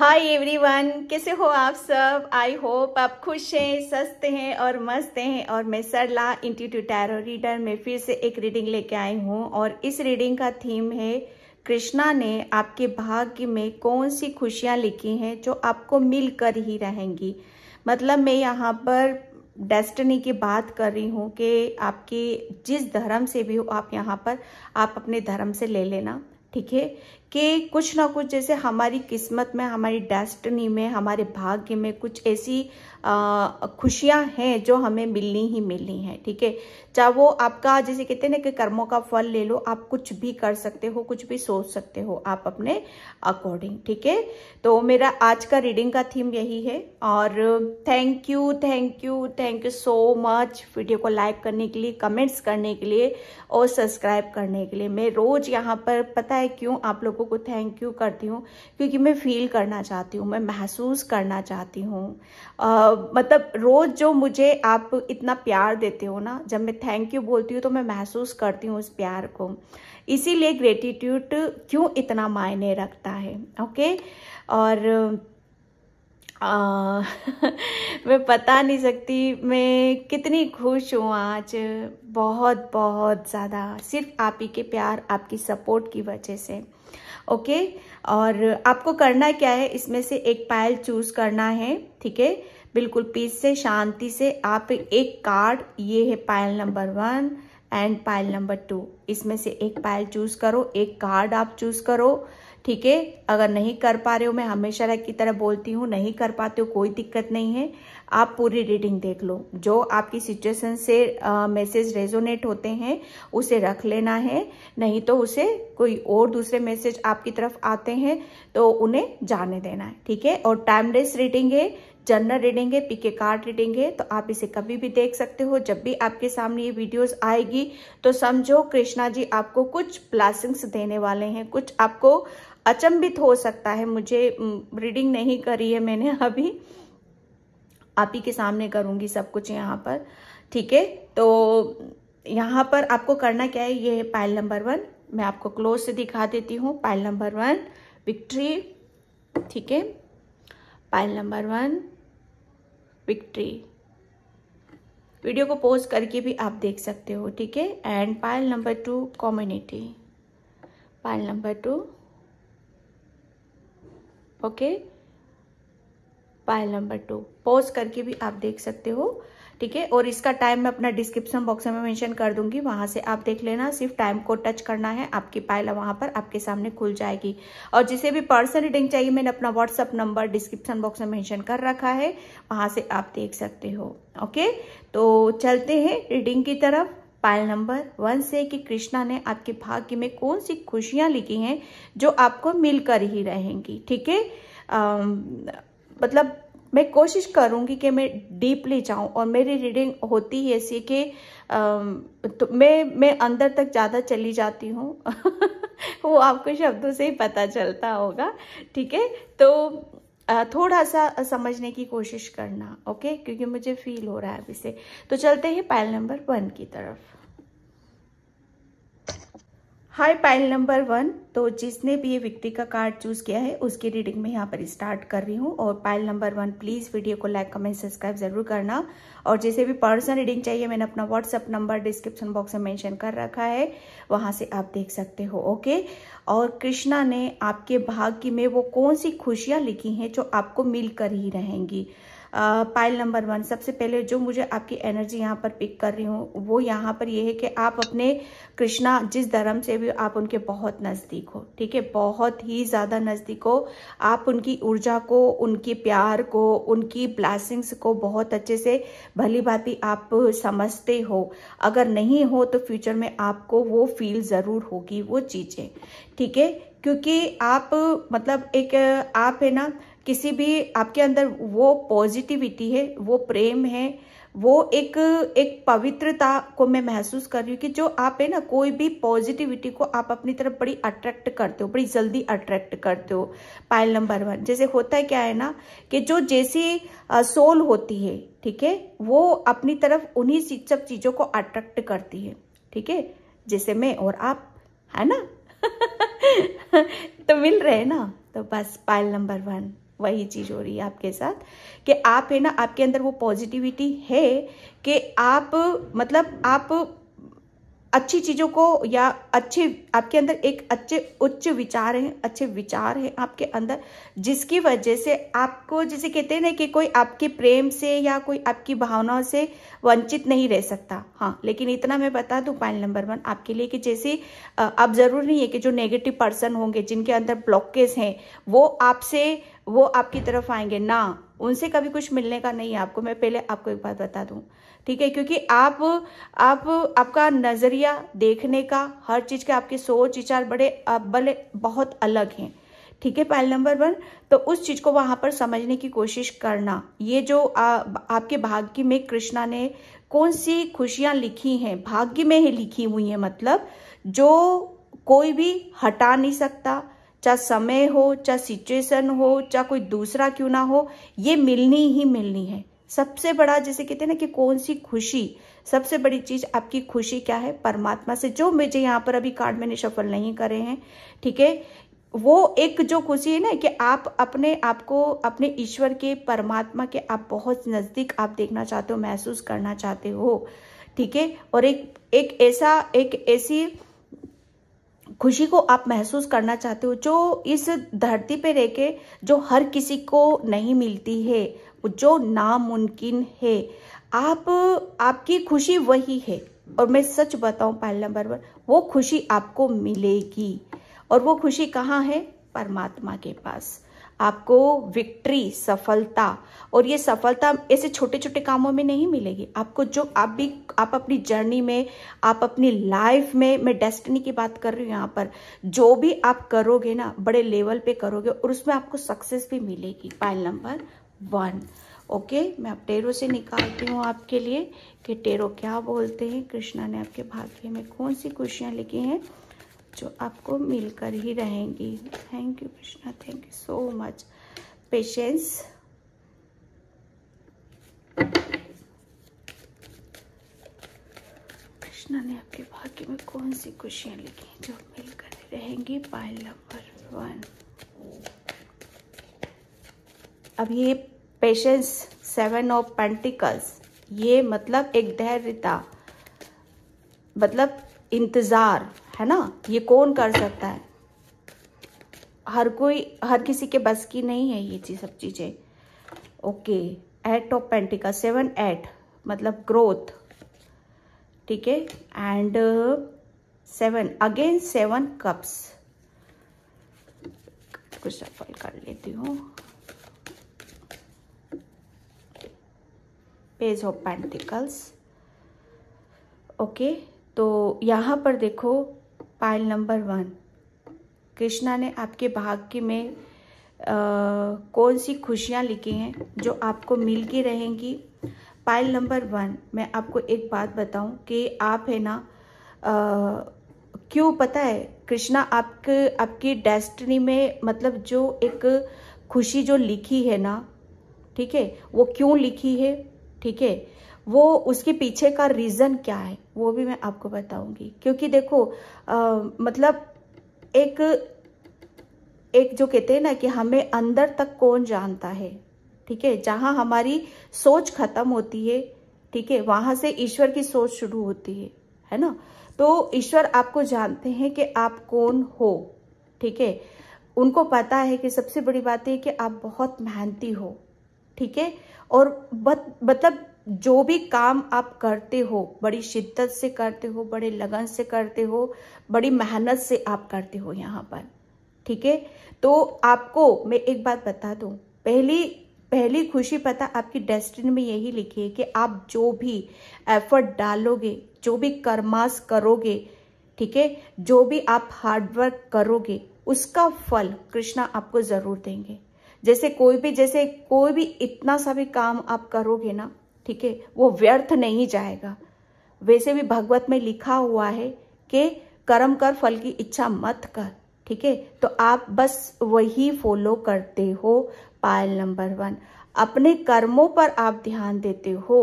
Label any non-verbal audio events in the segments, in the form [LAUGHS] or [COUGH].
Hi everyone कैसे हो आप सब आई होप आप खुश हैं सस्ते हैं और मस्त हैं और मैं सरला इंस्टीट्यूट टैरो रीडर में फिर से एक रीडिंग लेके आई हूँ और इस रीडिंग का थीम है कृष्णा ने आपके भाग्य में कौन सी खुशियाँ लिखी हैं जो आपको मिल कर ही रहेंगी मतलब मैं यहाँ पर डेस्टनी की बात कर रही हूँ कि आपके जिस धर्म से भी हो आप यहाँ पर आप अपने धर्म से ले लेना ठीक है कि कुछ ना कुछ जैसे हमारी किस्मत में हमारी डेस्टनी में हमारे भाग्य में कुछ ऐसी खुशियां हैं जो हमें मिलनी ही मिलनी है ठीक है चाहे वो आपका जैसे कहते हैं ना कि कर्मों का फल ले लो आप कुछ भी कर सकते हो कुछ भी सोच सकते हो आप अपने अकॉर्डिंग ठीक है तो मेरा आज का रीडिंग का थीम यही है और thank you thank you thank you so much video को लाइक करने के लिए कमेंट्स करने के लिए और सब्सक्राइब करने के लिए मैं रोज यहाँ पर पता है क्यों आप लोग लोगों को थैंक यू करती हूँ क्योंकि मैं फील करना चाहती हूँ मैं महसूस करना चाहती हूँ मतलब रोज़ जो मुझे आप इतना प्यार देते हो ना जब मैं थैंक यू बोलती हूँ तो मैं महसूस करती हूँ उस प्यार को इसीलिए ग्रेटिट्यूड क्यों इतना मायने रखता है ओके और आ, [LAUGHS] मैं बता नहीं सकती मैं कितनी खुश हूँ आज बहुत बहुत ज़्यादा सिर्फ आप ही के प्यार आपकी सपोर्ट की वजह से ओके और आपको करना क्या है इसमें से एक पायल चूज करना है ठीक है बिल्कुल पीस से शांति से आप एक कार्ड ये है pile number one and pile number two इसमें से एक पायल चूज करो एक कार्ड आप चूज करो ठीक है अगर नहीं कर पा रहे हो मैं हमेशा की तरह बोलती हूँ नहीं कर पाते हो कोई दिक्कत नहीं है आप पूरी रीडिंग देख लो जो आपकी सिचुएशन से मैसेज रेजोनेट होते हैं उसे रख लेना है नहीं तो उसे कोई और दूसरे मैसेज आपकी तरफ आते हैं तो उन्हें जाने देना है ठीक है और टाइम लेस रीडिंग है जनरल रीडिंग है पीके कार्ड रीडिंग है तो आप इसे कभी भी देख सकते हो जब भी आपके सामने ये वीडियोस आएगी तो समझो कृष्णा जी आपको कुछ ब्लासिंग्स देने वाले हैं कुछ आपको अचंभित हो सकता है मुझे रीडिंग नहीं करी है मैंने अभी आप ही के सामने करूंगी सब कुछ यहाँ पर ठीक है तो यहाँ पर आपको करना क्या है ये है पायल नंबर वन मैं आपको क्लोज से दिखा देती हूँ पाइल नंबर वन विक्ट्री ठीक है pile number one victory video को पोज करके भी आप देख सकते हो ठीक है and pile number two community pile number two okay okay? Pile number two pause करके भी आप देख सकते हो ठीक है और इसका टाइम मैं अपना डिस्क्रिप्शन बॉक्स में मेंशन कर दूंगी वहां से आप देख लेना सिर्फ टाइम को टच करना है आपकी पायल वहां पर आपके सामने खुल जाएगी और जिसे भी पर्सन रीडिंग चाहिए मैंने अपना व्हाट्सअप नंबर डिस्क्रिप्शन बॉक्स में मेंशन कर रखा है वहां से आप देख सकते हो ओके तो चलते हैं रीडिंग की तरफ पायल नंबर वन से कि कृष्णा ने आपके भाग्य में कौन सी खुशियां लिखी हैं जो आपको मिलकर ही रहेंगी ठीक है मतलब मैं कोशिश करूँगी कि मैं डीपली जाऊँ और मेरी रीडिंग होती है ऐसी कि तो मैं मैं अंदर तक ज़्यादा चली जाती हूँ [LAUGHS] वो आपको शब्दों से ही पता चलता होगा ठीक है तो थोड़ा सा समझने की कोशिश करना ओके क्योंकि मुझे फील हो रहा है अभी से तो चलते हैं पायल नंबर वन की तरफ हाई पाइल नंबर वन तो जिसने भी ये विक्ट्री का कार्ड चूज किया है उसकी रीडिंग में यहाँ पर स्टार्ट कर रही हूँ और pile number one please video को लाइक कमेंट सब्सक्राइब जरूर करना और जैसे भी पर्सनल रीडिंग चाहिए मैंने अपना व्हाट्सअप नंबर डिस्क्रिप्शन बॉक्स में मेंशन कर रखा है वहाँ से आप देख सकते हो ओके और कृष्णा ने आपके भाग्य में वो कौन सी खुशियाँ लिखी हैं जो आपको मिल कर ही रहेंगी पाइल नंबर वन सबसे पहले जो मुझे आपकी एनर्जी यहाँ पर पिक कर रही हूँ वो यहाँ पर ये यह है कि आप अपने कृष्णा जिस धर्म से भी आप उनके बहुत नज़दीक हो ठीक है बहुत ही ज़्यादा नज़दीक हो आप उनकी ऊर्जा को उनके प्यार को उनकी ब्लासिंग्स को बहुत अच्छे से भली भांति आप समझते हो अगर नहीं हो तो फ्यूचर में आपको वो फील ज़रूर होगी वो चीज़ें ठीक है क्योंकि आप मतलब एक आप है ना किसी भी आपके अंदर वो पॉजिटिविटी है वो प्रेम है वो एक एक पवित्रता को मैं महसूस कर रही हूँ कि जो आप है ना कोई भी पॉजिटिविटी को आप अपनी तरफ बड़ी अट्रैक्ट करते हो बड़ी जल्दी अट्रैक्ट करते हो पाइल नंबर वन जैसे होता है क्या है ना कि जो जैसी सोल होती है ठीक है वो अपनी तरफ उन्हीं सब चीज़ों को अट्रैक्ट करती है ठीक है जैसे मैं और आप है ना [LAUGHS] तो मिल रहे हैं ना तो बस पाइल नंबर वन वही चीज़ हो रही है आपके साथ कि आप है ना आपके अंदर वो पॉजिटिविटी है कि आप मतलब आप अच्छी चीज़ों को या अच्छे आपके अंदर एक अच्छे उच्च विचार हैं अच्छे विचार हैं आपके अंदर जिसकी वजह से आपको जैसे कहते हैं ना कि कोई आपके प्रेम से या कोई आपकी भावनाओं से वंचित नहीं रह सकता हाँ लेकिन इतना मैं बता दूं पॉइंट नंबर वन आपके लिए कि जैसे आप ज़रूर नहीं है कि जो नेगेटिव पर्सन होंगे जिनके अंदर ब्लॉकेज हैं वो आपसे वो आपकी तरफ आएंगे ना उनसे कभी कुछ मिलने का नहीं है आपको मैं पहले आपको एक बात बता दूँ ठीक है क्योंकि आप आप आपका नज़रिया देखने का हर चीज़ का आपके सोच विचार बड़े बड़े बहुत अलग हैं ठीक है पहल नंबर वन तो उस चीज़ को वहाँ पर समझने की कोशिश करना ये जो आ, आपके भाग्य में कृष्णा ने कौन सी खुशियाँ लिखी हैं भाग्य में ही लिखी हुई है मतलब जो कोई भी हटा नहीं सकता चाहे समय हो चाहे सिचुएशन हो चाहे कोई दूसरा क्यों ना हो ये मिलनी ही मिलनी है सबसे बड़ा जैसे कहते हैं ना कि कौन सी खुशी सबसे बड़ी चीज आपकी खुशी क्या है परमात्मा से जो मुझे यहाँ पर अभी कार्ड मैंने सफल नहीं करे हैं ठीक है वो एक जो खुशी है ना कि आप अपने आप को अपने ईश्वर के परमात्मा के आप बहुत नज़दीक आप देखना चाहते हो महसूस करना चाहते हो ठीक है और एक एक ऐसा एक ऐसी खुशी को आप महसूस करना चाहते हो जो इस धरती पे रह के जो हर किसी को नहीं मिलती है जो नामुमकिन है आप आपकी खुशी वही है और मैं सच बताऊं पायल नंबर पर वो खुशी आपको मिलेगी और वो खुशी कहाँ है परमात्मा के पास आपको विक्ट्री सफलता और ये सफलता ऐसे छोटे छोटे कामों में नहीं मिलेगी आपको जो आप भी आप अपनी जर्नी में आप अपनी लाइफ में मैं डेस्टिनी की बात कर रही हूँ यहाँ पर जो भी आप करोगे ना बड़े लेवल पे करोगे और उसमें आपको सक्सेस भी मिलेगी पायल नंबर वन ओके मैं अब टेरो से निकालती हूँ आपके लिए कि टेरो क्या बोलते हैं कृष्णा ने आपके भाग्य में कौन सी खुशियाँ लिखी हैं जो आपको मिलकर ही रहेंगी thank you Krishna thank you so much patience Krishna ने आपके भाग्य में कौन सी खुशियाँ लिखी हैं जो मिलकर रहेंगी पाइल नंबर वन अब ये पेशेंस सेवन ऑफ पेंटिकल्स ये मतलब एक धैर्यता मतलब इंतज़ार है ना ये कौन कर सकता है हर कोई हर किसी के बस की नहीं है ये चीज सब चीज़ें okay eight of pentacle seven eight मतलब ग्रोथ ठीक है and seven again seven cups कुछ सफल कर लेती हूँ पेज ऑफ पेंटिकल्स ओके तो यहाँ पर देखो पाइल नंबर वन कृष्णा ने आपके भाग्य में आ, कौन सी खुशियाँ लिखी हैं जो आपको मिल के रहेंगी पाइल नंबर वन मैं आपको एक बात बताऊं कि आप है ना आ, क्यों पता है कृष्णा आपके आपकी डेस्टिनी में मतलब जो एक खुशी जो लिखी है ना ठीक है वो क्यों लिखी है ठीक है वो उसके पीछे का रीज़न क्या है वो भी मैं आपको बताऊंगी क्योंकि देखो आ, मतलब एक एक जो कहते हैं ना कि हमें अंदर तक कौन जानता है ठीक है जहाँ हमारी सोच खत्म होती है ठीक है वहां से ईश्वर की सोच शुरू होती है है ना तो ईश्वर आपको जानते हैं कि आप कौन हो ठीक है उनको पता है कि सबसे बड़ी बात है कि आप बहुत मेहनती हो ठीक है और मतलब जो भी काम आप करते हो बड़ी शिद्दत से करते हो बड़े लगन से करते हो बड़ी मेहनत से आप करते हो यहाँ पर ठीक है तो आपको मैं एक बात बता दूँ पहली पहली खुशी पता आपकी डेस्टिनी में यही लिखी है कि आप जो भी एफर्ट डालोगे जो भी कर्मास करोगे ठीक है जो भी आप हार्डवर्क करोगे उसका फल कृष्णा आपको ज़रूर देंगे जैसे कोई भी जैसे कोई भी इतना सा भी काम आप करोगे ना ठीक है वो व्यर्थ नहीं जाएगा वैसे भी भगवत में लिखा हुआ है कि कर्म कर फल की इच्छा मत कर ठीक है तो आप बस वही फॉलो करते हो पायल नंबर वन अपने कर्मों पर आप ध्यान देते हो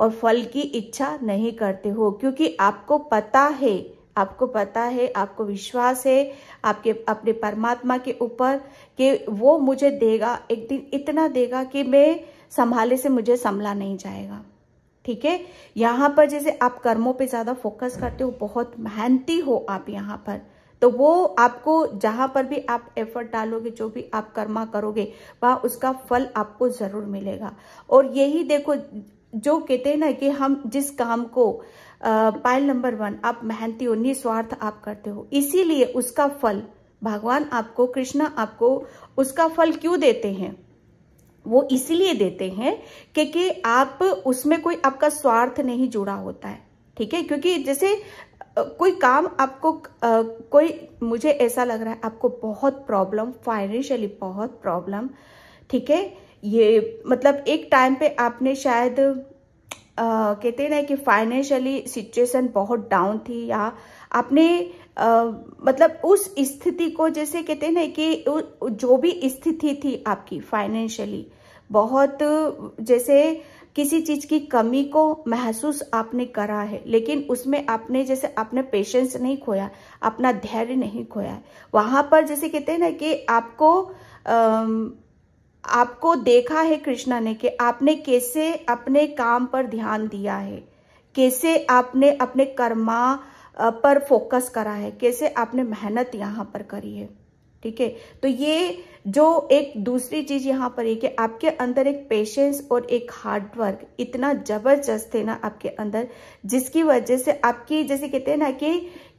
और फल की इच्छा नहीं करते हो क्योंकि आपको पता है आपको पता है आपको विश्वास है आपके अपने परमात्मा के ऊपर कि वो मुझे देगा एक दिन इतना देगा कि मैं संभाले से मुझे संभला नहीं जाएगा ठीक है यहाँ पर जैसे आप कर्मों पे ज़्यादा फोकस करते हो बहुत मेहनती हो आप यहाँ पर तो वो आपको जहां पर भी आप एफर्ट डालोगे जो भी आप कर्मा करोगे वहां उसका फल आपको जरूर मिलेगा और यही देखो जो कहते हैं ना कि हम जिस काम को पाइल नंबर वन आप मेहनती हो निस्वार्थ आप करते हो इसीलिए उसका फल भगवान आपको कृष्णा आपको उसका फल क्यों देते हैं वो इसलिए देते हैं क्योंकि आप उसमें कोई आपका स्वार्थ नहीं जुड़ा होता है ठीक है क्योंकि जैसे कोई काम आपको कोई मुझे ऐसा लग रहा है आपको बहुत प्रॉब्लम फाइनेंशियली बहुत प्रॉब्लम ठीक है ये मतलब एक टाइम पे आपने शायद कहते हैं ना कि फाइनेंशियली सिचुएशन बहुत डाउन थी या आपने आ, मतलब उस स्थिति को जैसे कहते हैं ना कि जो भी स्थिति थी आपकी फाइनेंशियली बहुत जैसे किसी चीज की कमी को महसूस आपने करा है लेकिन उसमें आपने जैसे आपने पेशेंस नहीं खोया अपना धैर्य नहीं खोया वहां पर जैसे कहते हैं ना कि आपको आपको देखा है कृष्णा ने कि आपने कैसे अपने काम पर ध्यान दिया है कैसे आपने अपने कर्मा पर फोकस करा है कैसे आपने मेहनत यहाँ पर करी है ठीक है तो ये जो एक दूसरी चीज यहाँ पर है कि आपके अंदर एक पेशेंस और एक हार्डवर्क इतना जबरदस्त है ना आपके अंदर जिसकी वजह से आपकी जैसे कहते हैं ना कि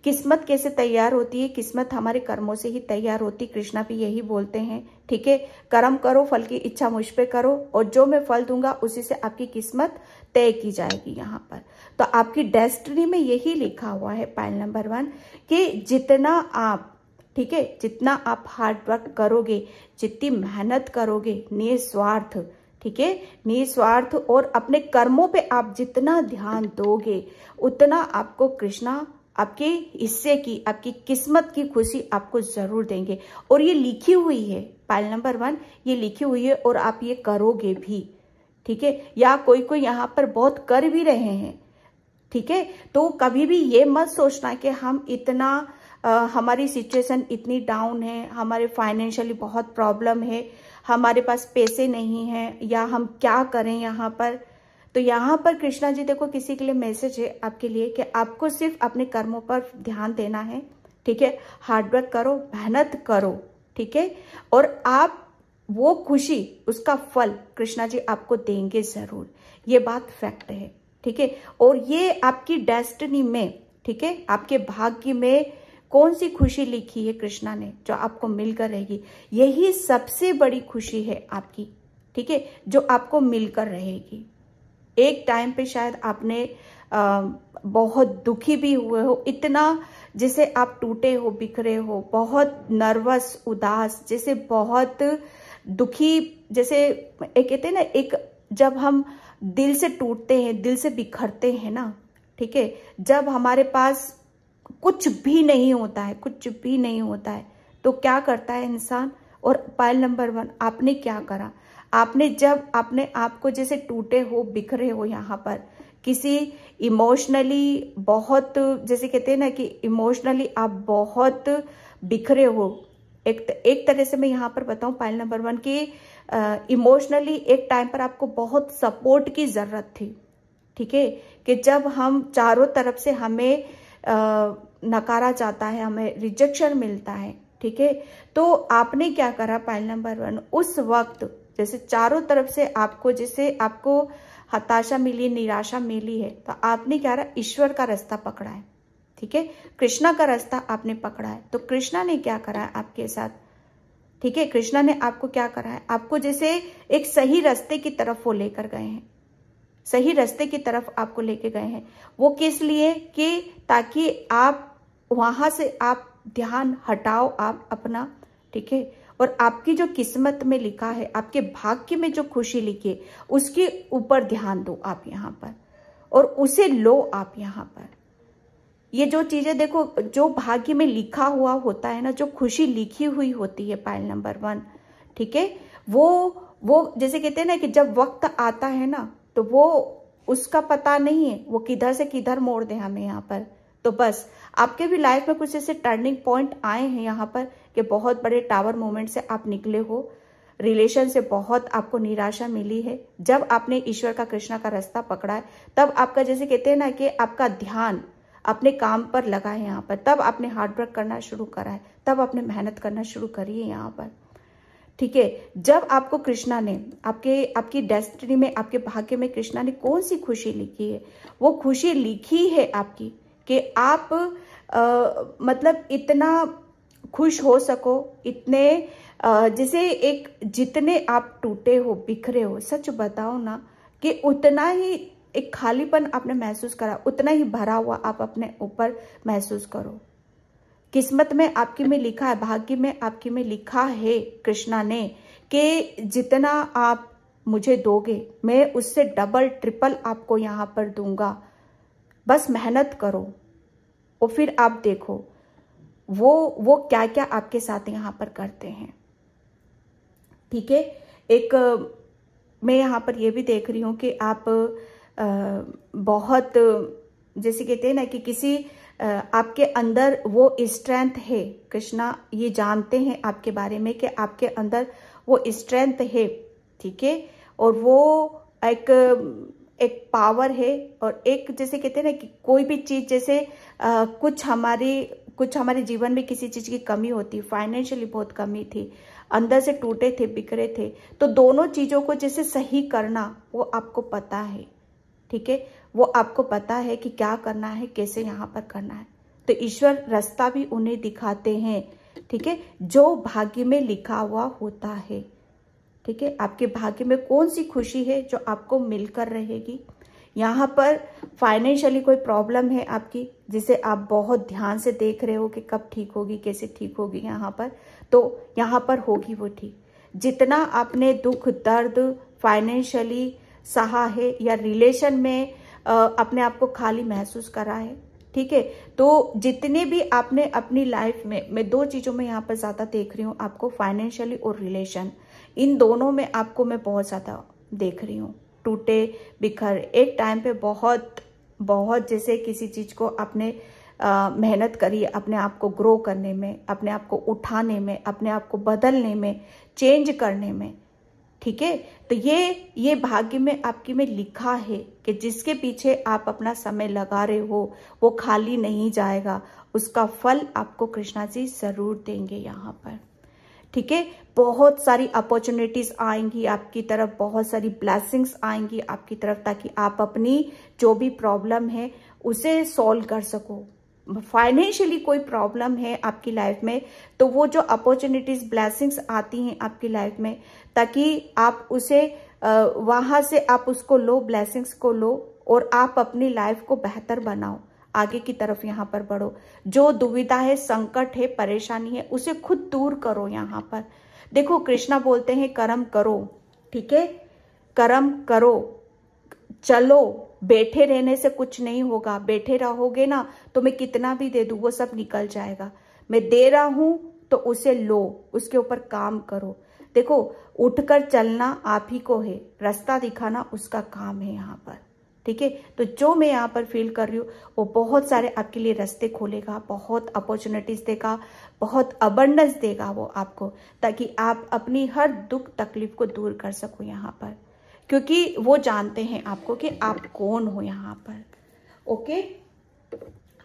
किस्मत कैसे तैयार होती है किस्मत हमारे कर्मों से ही तैयार होती कृष्णा भी यही बोलते हैं ठीक है कर्म करो फल की इच्छा मुझ पे करो और जो मैं फल दूंगा उसी से आपकी किस्मत तय की जाएगी यहाँ पर तो आपकी डेस्टनी में यही लिखा हुआ है पाइल नंबर वन कि जितना आप ठीक है जितना आप हार्डवर्क करोगे जितनी मेहनत करोगे निस्वार्थ ठीक है निस्वार्थ और अपने कर्मों पे आप जितना ध्यान दोगे उतना आपको कृष्णा आपके हिस्से की आपकी किस्मत की खुशी आपको ज़रूर देंगे और ये लिखी हुई है पाइल नंबर वन ये लिखी हुई है और आप ये करोगे भी ठीक है या कोई कोई यहाँ पर बहुत कर भी रहे हैं ठीक है तो कभी भी ये मत सोचना कि हम इतना आ, हमारी सिचुएशन इतनी डाउन है हमारे फाइनेंशियली बहुत प्रॉब्लम है हमारे पास पैसे नहीं है या हम क्या करें यहाँ पर तो यहाँ पर कृष्णा जी देखो किसी के लिए मैसेज है आपके लिए कि आपको सिर्फ अपने कर्मों पर ध्यान देना है ठीक है हार्डवर्क करो मेहनत करो ठीक है और आप वो खुशी उसका फल कृष्णा जी आपको देंगे जरूर ये बात फैक्ट है ठीक है और ये आपकी डेस्टिनी में ठीक है आपके भाग्य में कौन सी खुशी लिखी है कृष्णा ने जो आपको मिलकर रहेगी यही सबसे बड़ी खुशी है आपकी ठीक है जो आपको मिलकर रहेगी एक टाइम पे शायद आपने आ, बहुत दुखी भी हुए हो इतना जिसे आप टूटे हो बिखरे हो बहुत नर्वस उदास जैसे बहुत दुखी जैसे एक कहते हैं ना एक जब हम दिल से टूटते हैं दिल से बिखरते हैं ना ठीक है जब हमारे पास कुछ भी नहीं होता है कुछ भी नहीं होता है तो क्या करता है इंसान और पायल नंबर वन आपने क्या करा आपने जब अपने आप को जैसे टूटे हो बिखरे हो यहाँ पर किसी इमोशनली बहुत जैसे कहते हैं ना कि इमोशनली आप बहुत बिखरे हो एक एक तरह से मैं यहाँ पर बताऊँ पाइल नंबर वन की इमोशनली एक टाइम पर आपको बहुत सपोर्ट की ज़रूरत थी ठीक है कि जब हम चारों तरफ से हमें आ, नकारा जाता है हमें रिजेक्शन मिलता है ठीक है तो आपने क्या करा पाइल नंबर वन उस वक्त जैसे चारों तरफ से आपको जैसे आपको हताशा मिली निराशा मिली है तो आपने क्या रहा ईश्वर का रास्ता पकड़ा है ठीक है कृष्णा का रास्ता आपने पकड़ा है तो कृष्णा ने क्या करा है आपके साथ ठीक है कृष्णा ने आपको क्या करा है आपको जैसे एक सही रास्ते की तरफ वो लेकर गए हैं सही रास्ते की तरफ आपको लेके गए हैं वो किस लिए कि ताकि आप वहां से आप ध्यान हटाओ आप अपना ठीक है और आपकी जो किस्मत में लिखा है आपके भाग्य में जो खुशी लिखी है उसके ऊपर ध्यान दो आप यहाँ पर और उसे लो आप यहाँ पर ये जो चीज़ें देखो जो भाग्य में लिखा हुआ होता है ना जो खुशी लिखी हुई होती है पाइल नंबर वन ठीक है वो वो जैसे कहते हैं ना कि जब वक्त आता है ना तो वो उसका पता नहीं है वो किधर से किधर मोड़ दे हमें यहाँ पर तो बस आपके भी लाइफ में कुछ ऐसे टर्निंग पॉइंट आए हैं यहाँ पर कि बहुत बड़े टावर मोमेंट से आप निकले हो रिलेशन से बहुत आपको निराशा मिली है जब आपने ईश्वर का कृष्णा का रास्ता पकड़ा है तब आपका जैसे कहते हैं ना कि आपका ध्यान अपने काम पर लगा है यहाँ पर तब आपने हार्डवर्क करना शुरू करा है तब आपने मेहनत करना शुरू करी है यहाँ पर ठीक है जब आपको कृष्णा ने आपके आपकी डेस्टिनी में आपके भाग्य में कृष्णा ने कौन सी खुशी लिखी है वो खुशी लिखी है आपकी कि आप आ, मतलब इतना खुश हो सको इतने जिसे एक जितने आप टूटे हो बिखरे हो सच बताओ ना कि उतना ही एक खालीपन आपने महसूस करा उतना ही भरा हुआ आप अपने ऊपर महसूस करो किस्मत में आपकी में लिखा है भाग्य में आपकी में लिखा है कृष्णा ने कि जितना आप मुझे दोगे मैं उससे डबल ट्रिपल आपको यहाँ पर दूंगा बस मेहनत करो और फिर आप देखो वो वो क्या क्या आपके साथ यहाँ पर करते हैं ठीक है एक मैं यहाँ पर ये भी देख रही हूँ कि आप आ, बहुत जैसे कहते हैं ना कि किसी आपके अंदर वो स्ट्रेंथ है कृष्णा ये जानते हैं आपके बारे में कि आपके अंदर वो स्ट्रेंथ है ठीक है और वो एक एक पावर है और एक जैसे कहते हैं ना कि कोई भी चीज़ जैसे आ, कुछ हमारी कुछ हमारे जीवन में किसी चीज़ की कमी होती फाइनेंशियली बहुत कमी थी अंदर से टूटे थे बिखरे थे तो दोनों चीज़ों को जैसे सही करना वो आपको पता है ठीक है वो आपको पता है कि क्या करना है कैसे यहाँ पर करना है तो ईश्वर रास्ता भी उन्हें दिखाते हैं ठीक है जो भाग्य में लिखा हुआ होता है ठीक है आपके भाग्य में कौन सी खुशी है जो आपको मिलकर रहेगी यहाँ पर फाइनेंशियली कोई प्रॉब्लम है आपकी जिसे आप बहुत ध्यान से देख रहे हो कि कब ठीक होगी कैसे ठीक होगी यहाँ पर तो यहाँ पर होगी वो ठीक जितना आपने दुख दर्द फाइनेंशियली सहा है या रिलेशन में अपने आप को खाली महसूस करा है ठीक है तो जितने भी आपने अपनी लाइफ में मैं दो चीज़ों में यहाँ पर ज़्यादा देख रही हूँ आपको फाइनेंशियली और रिलेशन इन दोनों में आपको मैं बहुत ज़्यादा देख रही हूँ टूटे बिखर एक टाइम पे बहुत बहुत जैसे किसी चीज़ को अपने मेहनत करी अपने आप को ग्रो करने में अपने आप को उठाने में अपने आप को बदलने में चेंज करने में ठीक है तो ये ये भाग्य में आपकी में लिखा है कि जिसके पीछे आप अपना समय लगा रहे हो वो खाली नहीं जाएगा उसका फल आपको कृष्णा जी जरूर देंगे यहाँ पर ठीक है बहुत सारी अपॉर्चुनिटीज आएंगी आपकी तरफ बहुत सारी ब्लैसिंग्स आएंगी आपकी तरफ ताकि आप अपनी जो भी प्रॉब्लम है उसे सॉल्व कर सको फाइनेंशियली कोई प्रॉब्लम है आपकी लाइफ में तो वो जो अपॉर्चुनिटीज ब्लैसिंग्स आती हैं आपकी लाइफ में ताकि आप उसे वहां से आप उसको लो ब्लैसिंग्स को लो और आप अपनी लाइफ को बेहतर बनाओ आगे की तरफ यहाँ पर बढ़ो जो दुविधा है संकट है परेशानी है उसे खुद दूर करो यहाँ पर देखो कृष्णा बोलते हैं कर्म करो ठीक है कर्म करो चलो बैठे रहने से कुछ नहीं होगा बैठे रहोगे ना तो मैं कितना भी दे दूँ वो सब निकल जाएगा मैं दे रहा हूँ तो उसे लो उसके ऊपर काम करो देखो उठकर चलना आप ही को है रास्ता दिखाना उसका काम है यहाँ पर ठीक है तो जो मैं यहाँ पर फील कर रही हूँ वो बहुत सारे आपके लिए रास्ते खोलेगा बहुत अपॉर्चुनिटीज देगा बहुत अबंडस देगा वो आपको ताकि आप अपनी हर दुख तकलीफ को दूर कर सको यहाँ पर क्योंकि वो जानते हैं आपको कि आप कौन हो यहाँ पर ओके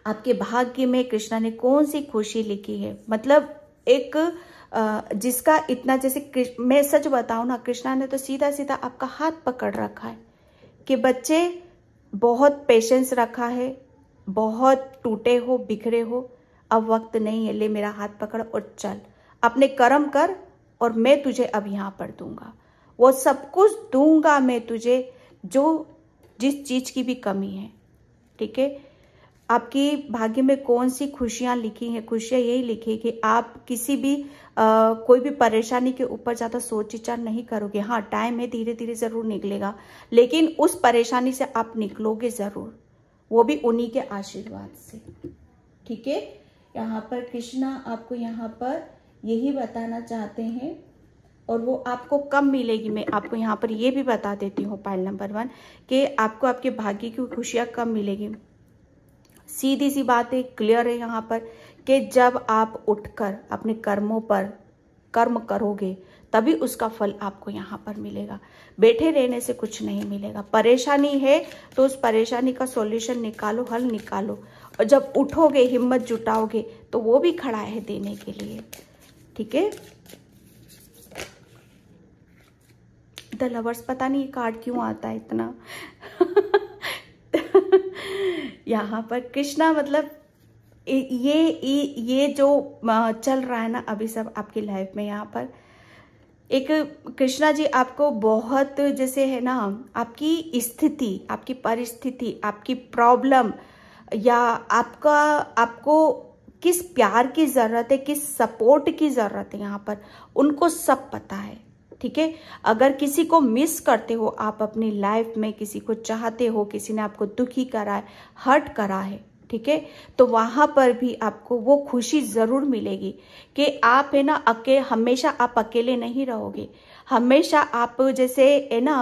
आपके भाग्य में कृष्णा ने कौन सी खुशी लिखी है मतलब एक जिसका इतना जैसे मैं सच बताऊ ना कृष्णा ने तो सीधा सीधा आपका हाथ पकड़ रखा है कि बच्चे बहुत पेशेंस रखा है बहुत टूटे हो बिखरे हो अब वक्त नहीं है ले मेरा हाथ पकड़ और चल अपने कर्म कर और मैं तुझे अब यहाँ पर दूंगा वो सब कुछ दूंगा मैं तुझे जो जिस चीज़ की भी कमी है ठीक है आपकी भाग्य में कौन सी खुशियाँ लिखी हैं खुशियाँ यही लिखी कि आप किसी भी कोई भी परेशानी के ऊपर ज़्यादा सोच विचार नहीं करोगे हाँ टाइम है धीरे धीरे ज़रूर निकलेगा लेकिन उस परेशानी से आप निकलोगे ज़रूर वो भी उन्हीं के आशीर्वाद से ठीक है यहाँ पर कृष्णा आपको यहाँ पर यही बताना चाहते हैं और वो आपको कम मिलेगी मैं आपको यहाँ पर ये भी बता देती हूँ पाइल नंबर वन कि आपको आपके भाग्य की खुशियाँ कम मिलेगी सीधी सी बात है क्लियर है यहाँ पर कि जब आप उठकर अपने कर्मों पर कर्म करोगे तभी उसका फल आपको यहाँ पर मिलेगा बैठे रहने से कुछ नहीं मिलेगा परेशानी है तो उस परेशानी का सॉल्यूशन निकालो हल निकालो और जब उठोगे हिम्मत जुटाओगे तो वो भी खड़ा है देने के लिए ठीक है द लवर्स पता नहीं कार्ड क्यों आता है इतना [LAUGHS] यहाँ पर कृष्णा मतलब ये ये जो चल रहा है ना अभी सब आपकी लाइफ में यहाँ पर एक कृष्णा जी आपको बहुत जैसे है ना आपकी स्थिति आपकी परिस्थिति आपकी प्रॉब्लम या आपका आपको किस प्यार की ज़रूरत है किस सपोर्ट की ज़रूरत है यहाँ पर उनको सब पता है ठीक है अगर किसी को मिस करते हो आप अपनी लाइफ में किसी को चाहते हो किसी ने आपको दुखी करा है हर्ट करा है ठीक है तो वहां पर भी आपको वो खुशी ज़रूर मिलेगी कि आप है ना अके हमेशा आप अकेले नहीं रहोगे हमेशा आप जैसे है ना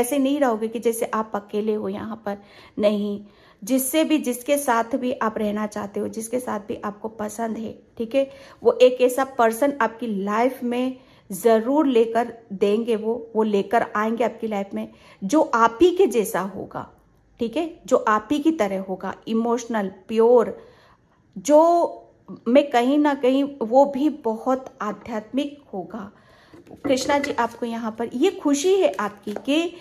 ऐसे नहीं रहोगे कि जैसे आप अकेले हो यहाँ पर नहीं जिससे भी जिसके साथ भी आप रहना चाहते हो जिसके साथ भी आपको पसंद है ठीक है वो एक ऐसा पर्सन आपकी लाइफ में ज़रूर लेकर देंगे वो वो लेकर आएंगे आपकी लाइफ में जो आप ही के जैसा होगा ठीक है जो आप ही की तरह होगा इमोशनल प्योर जो मैं कहीं ना कहीं वो भी बहुत आध्यात्मिक होगा कृष्णा जी आपको यहाँ पर ये खुशी है आपकी कि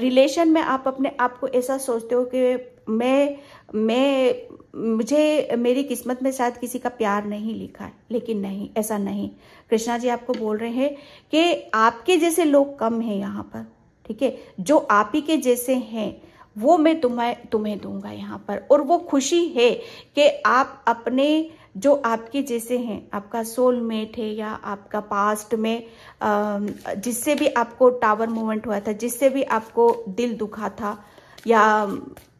रिलेशन में आप अपने आप को ऐसा सोचते हो कि मैं मैं मुझे मेरी किस्मत में शायद किसी का प्यार नहीं लिखा है लेकिन नहीं ऐसा नहीं कृष्णा जी आपको बोल रहे हैं कि आपके जैसे लोग कम हैं यहाँ पर ठीक है जो आप ही के जैसे हैं वो मैं तुम्हें तुम्हें दूंगा यहाँ पर और वो खुशी है कि आप अपने जो आपके जैसे हैं आपका सोलमेट है या आपका पास्ट में जिससे भी आपको टावर मूवमेंट हुआ था जिससे भी आपको दिल दुखा था या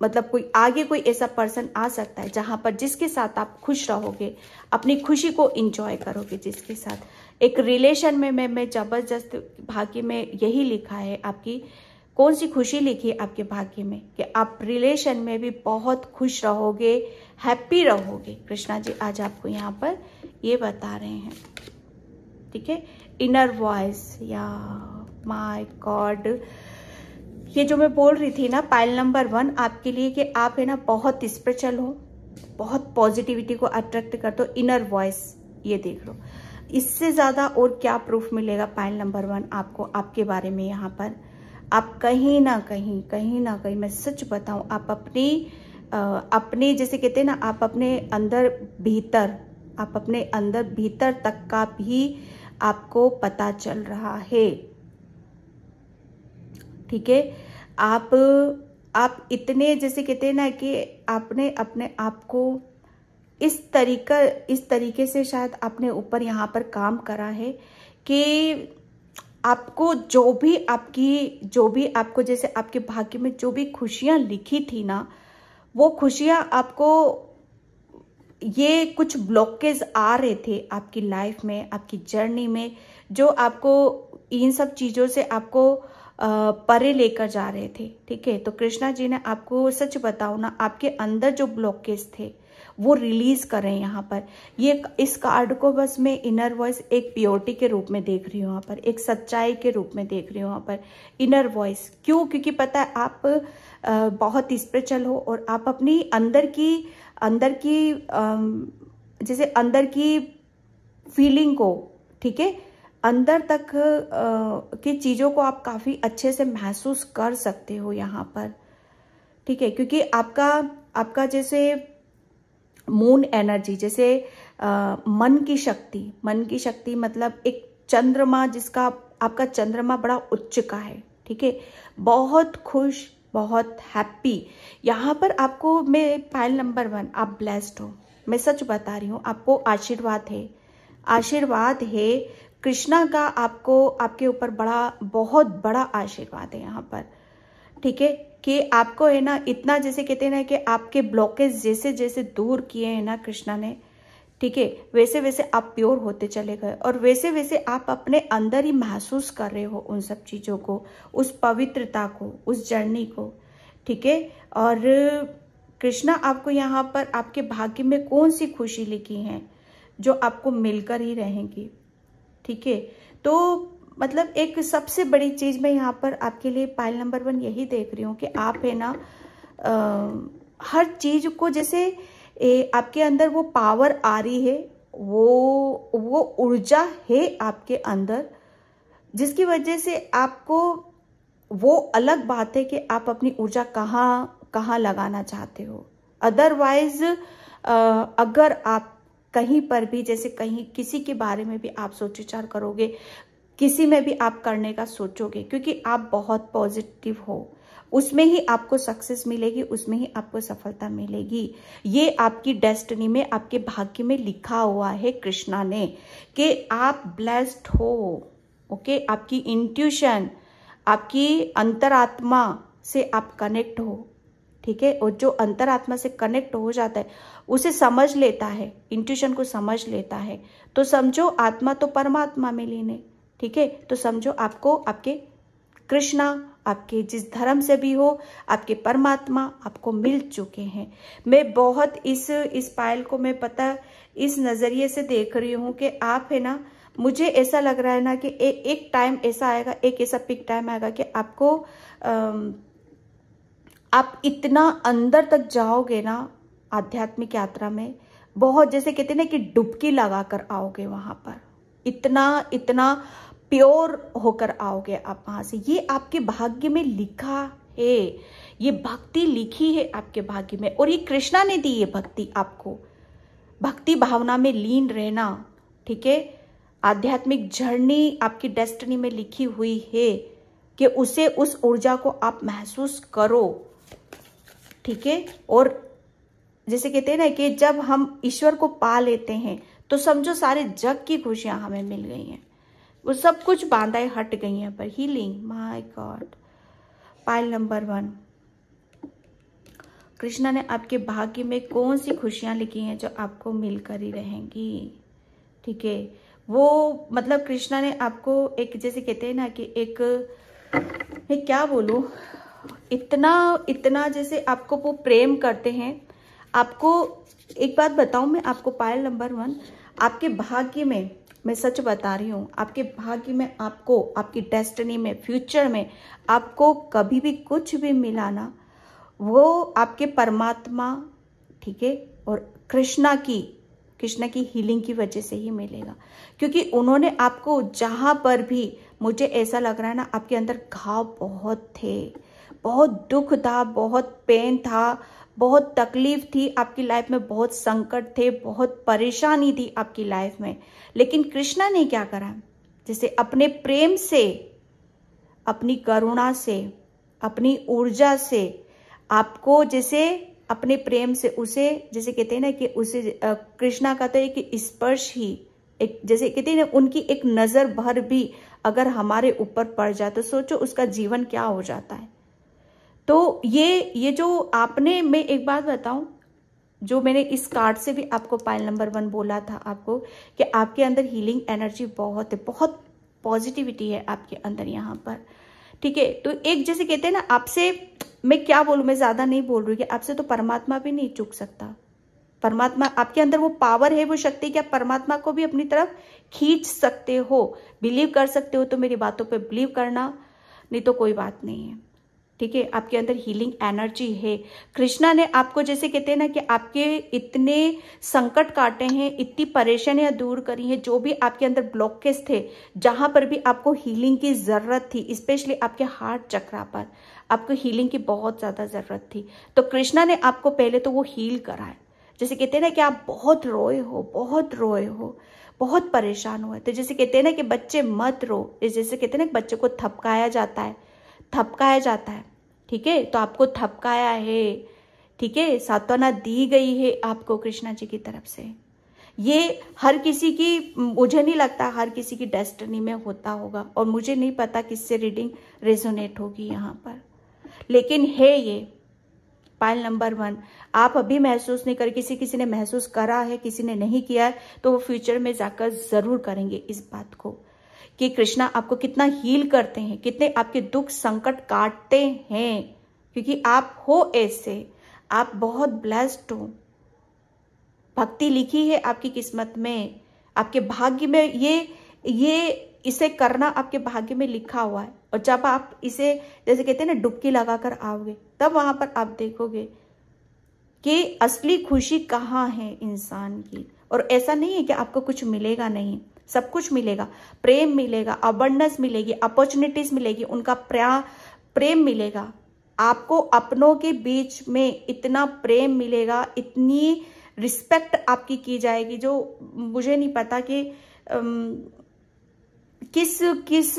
मतलब कोई आगे कोई ऐसा पर्सन आ सकता है जहाँ पर जिसके साथ आप खुश रहोगे अपनी खुशी को इंजॉय करोगे जिसके साथ एक रिलेशन में मैं मैं जबरदस्त भाग्य में यही लिखा है आपकी कौन सी खुशी लिखी आपके भाग्य में कि आप रिलेशन में भी बहुत खुश रहोगे हैप्पी रहोगे कृष्णा जी आज आपको यहाँ पर ये बता रहे हैं ठीक है इनर वॉइस या माय गॉड ये जो मैं बोल रही थी ना पाइल नंबर वन आपके लिए कि आप है ना बहुत स्पेशल हो बहुत पॉजिटिविटी को अट्रैक्ट कर दो इनर वॉइस ये देख लो इससे ज़्यादा और क्या प्रूफ मिलेगा पाइल नंबर वन आपको आपके बारे में यहाँ पर आप कहीं ना कहीं कहीं ना कहीं मैं सच बताऊं आप अपनी अपने जैसे कहते हैं ना आप अपने अंदर भीतर आप अपने अंदर भीतर तक का भी आपको पता चल रहा है ठीक है आप आप इतने जैसे कहते हैं ना कि आपने अपने आप को इस तरीका इस तरीके से शायद आपने ऊपर यहाँ पर काम करा है कि आपको जो भी आपकी जो भी आपको जैसे आपके भाग्य में जो भी खुशियाँ लिखी थी ना वो खुशियाँ आपको ये कुछ ब्लॉकेज आ रहे थे आपकी लाइफ में आपकी जर्नी में जो आपको इन सब चीज़ों से आपको परे लेकर जा रहे थे ठीक है तो कृष्णा जी ने आपको सच बताओ ना आपके अंदर जो ब्लॉकेज थे वो रिलीज करें यहाँ पर ये इस कार्ड को बस मैं इनर वॉइस एक प्योरिटी के रूप में देख रही हूँ वहाँ पर एक सच्चाई के रूप में देख रही हूँ वहाँ पर इनर वॉइस क्यों क्योंकि पता है आप बहुत स्पिरिचुअल हो और आप अपनी अंदर की अंदर की जैसे अंदर की फीलिंग को ठीक है अंदर तक की चीज़ों को आप काफ़ी अच्छे से महसूस कर सकते हो यहाँ पर ठीक है क्योंकि आपका आपका जैसे मून एनर्जी जैसे आ, मन की शक्ति मन की शक्ति मतलब एक चंद्रमा जिसका आपका चंद्रमा बड़ा उच्च का है ठीक है बहुत खुश बहुत हैप्पी यहाँ पर आपको मैं पायल नंबर वन आप ब्लेस्ड हो मैं सच बता रही हूँ आपको आशीर्वाद है आशीर्वाद है कृष्णा का आपको आपके ऊपर बड़ा बहुत बड़ा आशीर्वाद है यहाँ पर ठीक है कि आपको है ना इतना जैसे कहते हैं ना कि आपके ब्लॉकेज जैसे जैसे दूर किए हैं ना कृष्णा ने ठीक है वैसे वैसे आप प्योर होते चले गए और वैसे वैसे आप अपने अंदर ही महसूस कर रहे हो उन सब चीज़ों को उस पवित्रता को उस जर्नी को ठीक है और कृष्णा आपको यहाँ पर आपके भाग्य में कौन सी खुशी लिखी है जो आपको मिलकर ही रहेंगी ठीक है तो मतलब एक सबसे बड़ी चीज़ मैं यहाँ पर आपके लिए पाइल नंबर वन यही देख रही हूँ कि आप है ना आ, हर चीज़ को जैसे ए, आपके अंदर वो पावर आ रही है वो वो ऊर्जा है आपके अंदर जिसकी वजह से आपको वो अलग बात है कि आप अपनी ऊर्जा कहाँ कहाँ लगाना चाहते हो अदरवाइज अगर आप कहीं पर भी जैसे कहीं किसी के बारे में भी आप सोच विचार करोगे किसी में भी आप करने का सोचोगे क्योंकि आप बहुत पॉजिटिव हो उसमें ही आपको सक्सेस मिलेगी उसमें ही आपको सफलता मिलेगी ये आपकी डेस्टिनी में आपके भाग्य में लिखा हुआ है कृष्णा ने कि आप ब्लेस्ड हो ओके आपकी इंट्यूशन आपकी अंतरात्मा से आप कनेक्ट हो ठीक है और जो अंतरात्मा से कनेक्ट हो जाता है उसे समझ लेता है इंट्यूशन को समझ लेता है तो समझो आत्मा तो परमात्मा में लीन है ठीक है तो समझो आपको आपके कृष्णा आपके जिस धर्म से भी हो आपके परमात्मा आपको मिल चुके हैं मैं बहुत इस इस पायल को मैं पता इस नज़रिए से देख रही हूँ कि आप है ना मुझे ऐसा लग रहा है ना कि ए, एक टाइम ऐसा आएगा एक ऐसा पिक टाइम आएगा कि आपको आ, आप इतना अंदर तक जाओगे ना आध्यात्मिक यात्रा में बहुत जैसे कहते ना कि डुबकी लगा कर आओगे वहां पर इतना इतना प्योर होकर आओगे आप वहाँ से ये आपके भाग्य में लिखा है ये भक्ति लिखी है आपके भाग्य में और ये कृष्णा ने दी ये भक्ति आपको भक्ति भावना में लीन रहना ठीक है आध्यात्मिक जर्नी आपकी डेस्टिनी में लिखी हुई है कि उसे उस ऊर्जा को आप महसूस करो ठीक है और जैसे कहते हैं ना कि जब हम ईश्वर को पा लेते हैं तो समझो सारे जग की खुशियां हमें मिल गई हैं वो सब कुछ बांधाए हट गई हैं पर healing my god pile number one Krishna ने आपके भाग्य में कौन सी खुशियां लिखी हैं जो आपको मिलकर ही रहेंगी ठीक है वो मतलब कृष्णा ने आपको एक जैसे कहते हैं ना कि एक मैं क्या बोलू इतना इतना जैसे आपको वो प्रेम करते हैं आपको एक बात बताऊं मैं आपको पायल नंबर वन आपके भाग्य में मैं सच बता रही हूँ आपके भाग्य में आपको आपकी डेस्टनी में फ्यूचर में आपको कभी भी कुछ भी मिलाना वो आपके परमात्मा ठीक है और कृष्णा की कृष्णा की हीलिंग की वजह से ही मिलेगा क्योंकि उन्होंने आपको जहाँ पर भी मुझे ऐसा लग रहा है ना आपके अंदर घाव बहुत थे बहुत दुख था बहुत पेन था बहुत तकलीफ थी आपकी लाइफ में बहुत संकट थे बहुत परेशानी थी आपकी लाइफ में लेकिन कृष्णा ने क्या करा जैसे अपने प्रेम से अपनी करुणा से अपनी ऊर्जा से आपको जैसे अपने प्रेम से उसे जैसे कहते हैं ना कि उसे कृष्णा का तो एक स्पर्श ही एक जैसे कहते हैं ना उनकी एक नजर भर भी अगर हमारे ऊपर पड़ जाए तो सोचो उसका जीवन क्या हो जाता है तो ये ये जो आपने मैं एक बात बताऊं जो मैंने इस कार्ड से भी आपको पाइल नंबर वन बोला था आपको कि आपके अंदर हीलिंग एनर्जी बहुत है बहुत पॉजिटिविटी है आपके अंदर यहाँ पर ठीक है तो एक जैसे कहते हैं ना आपसे मैं क्या बोलूँ मैं ज़्यादा नहीं बोल रही कि आपसे तो परमात्मा भी नहीं चूक सकता परमात्मा आपके अंदर वो पावर है वो शक्ति क्या आप परमात्मा को भी अपनी तरफ खींच सकते हो बिलीव कर सकते हो तो मेरी बातों पे बिलीव करना नहीं तो कोई बात नहीं है ठीक है आपके अंदर हीलिंग एनर्जी है कृष्णा ने आपको जैसे कहते हैं ना कि आपके इतने संकट काटे हैं इतनी परेशानियां दूर करी हैं जो भी आपके अंदर ब्लॉकेज थे जहां पर भी आपको हीलिंग की जरूरत थी स्पेशली आपके हार्ट चक्रा पर आपको हीलिंग की बहुत ज्यादा जरूरत थी तो कृष्णा ने आपको पहले तो वो हील कराए जैसे कहते हैं ना कि आप बहुत रोए हो बहुत रोए हो बहुत परेशान हुए तो जैसे कहते हैं ना कि बच्चे मत रो जैसे कहते हैं ना बच्चे को थपकाया जाता है थपकाया जाता है ठीक है तो आपको थपकाया है ठीक है सात्वना दी गई है आपको कृष्णा जी की तरफ से ये हर किसी की मुझे नहीं लगता हर किसी की डेस्टनी में होता होगा और मुझे नहीं पता किससे रीडिंग रेजोनेट होगी यहाँ पर लेकिन है ये पाइल नंबर वन आप अभी महसूस नहीं कर किसी किसी ने महसूस करा है किसी ने नहीं किया है तो वो फ्यूचर में जाकर ज़रूर करेंगे इस बात को कि कृष्णा आपको कितना हील करते हैं कितने आपके दुख संकट काटते हैं क्योंकि आप हो ऐसे आप बहुत ब्लेस्ड हो भक्ति लिखी है आपकी किस्मत में आपके भाग्य में ये ये इसे करना आपके भाग्य में लिखा हुआ है और जब आप इसे जैसे कहते हैं ना डुबकी लगाकर आओगे तब वहां पर आप देखोगे कि असली खुशी कहाँ है इंसान की और ऐसा नहीं है कि आपको कुछ मिलेगा नहीं सब कुछ मिलेगा प्रेम मिलेगा अबंडस मिलेगी अपॉर्चुनिटीज मिलेगी उनका प्रया प्रेम मिलेगा आपको अपनों के बीच में इतना प्रेम मिलेगा इतनी रिस्पेक्ट आपकी की जाएगी जो मुझे नहीं पता कि किस किस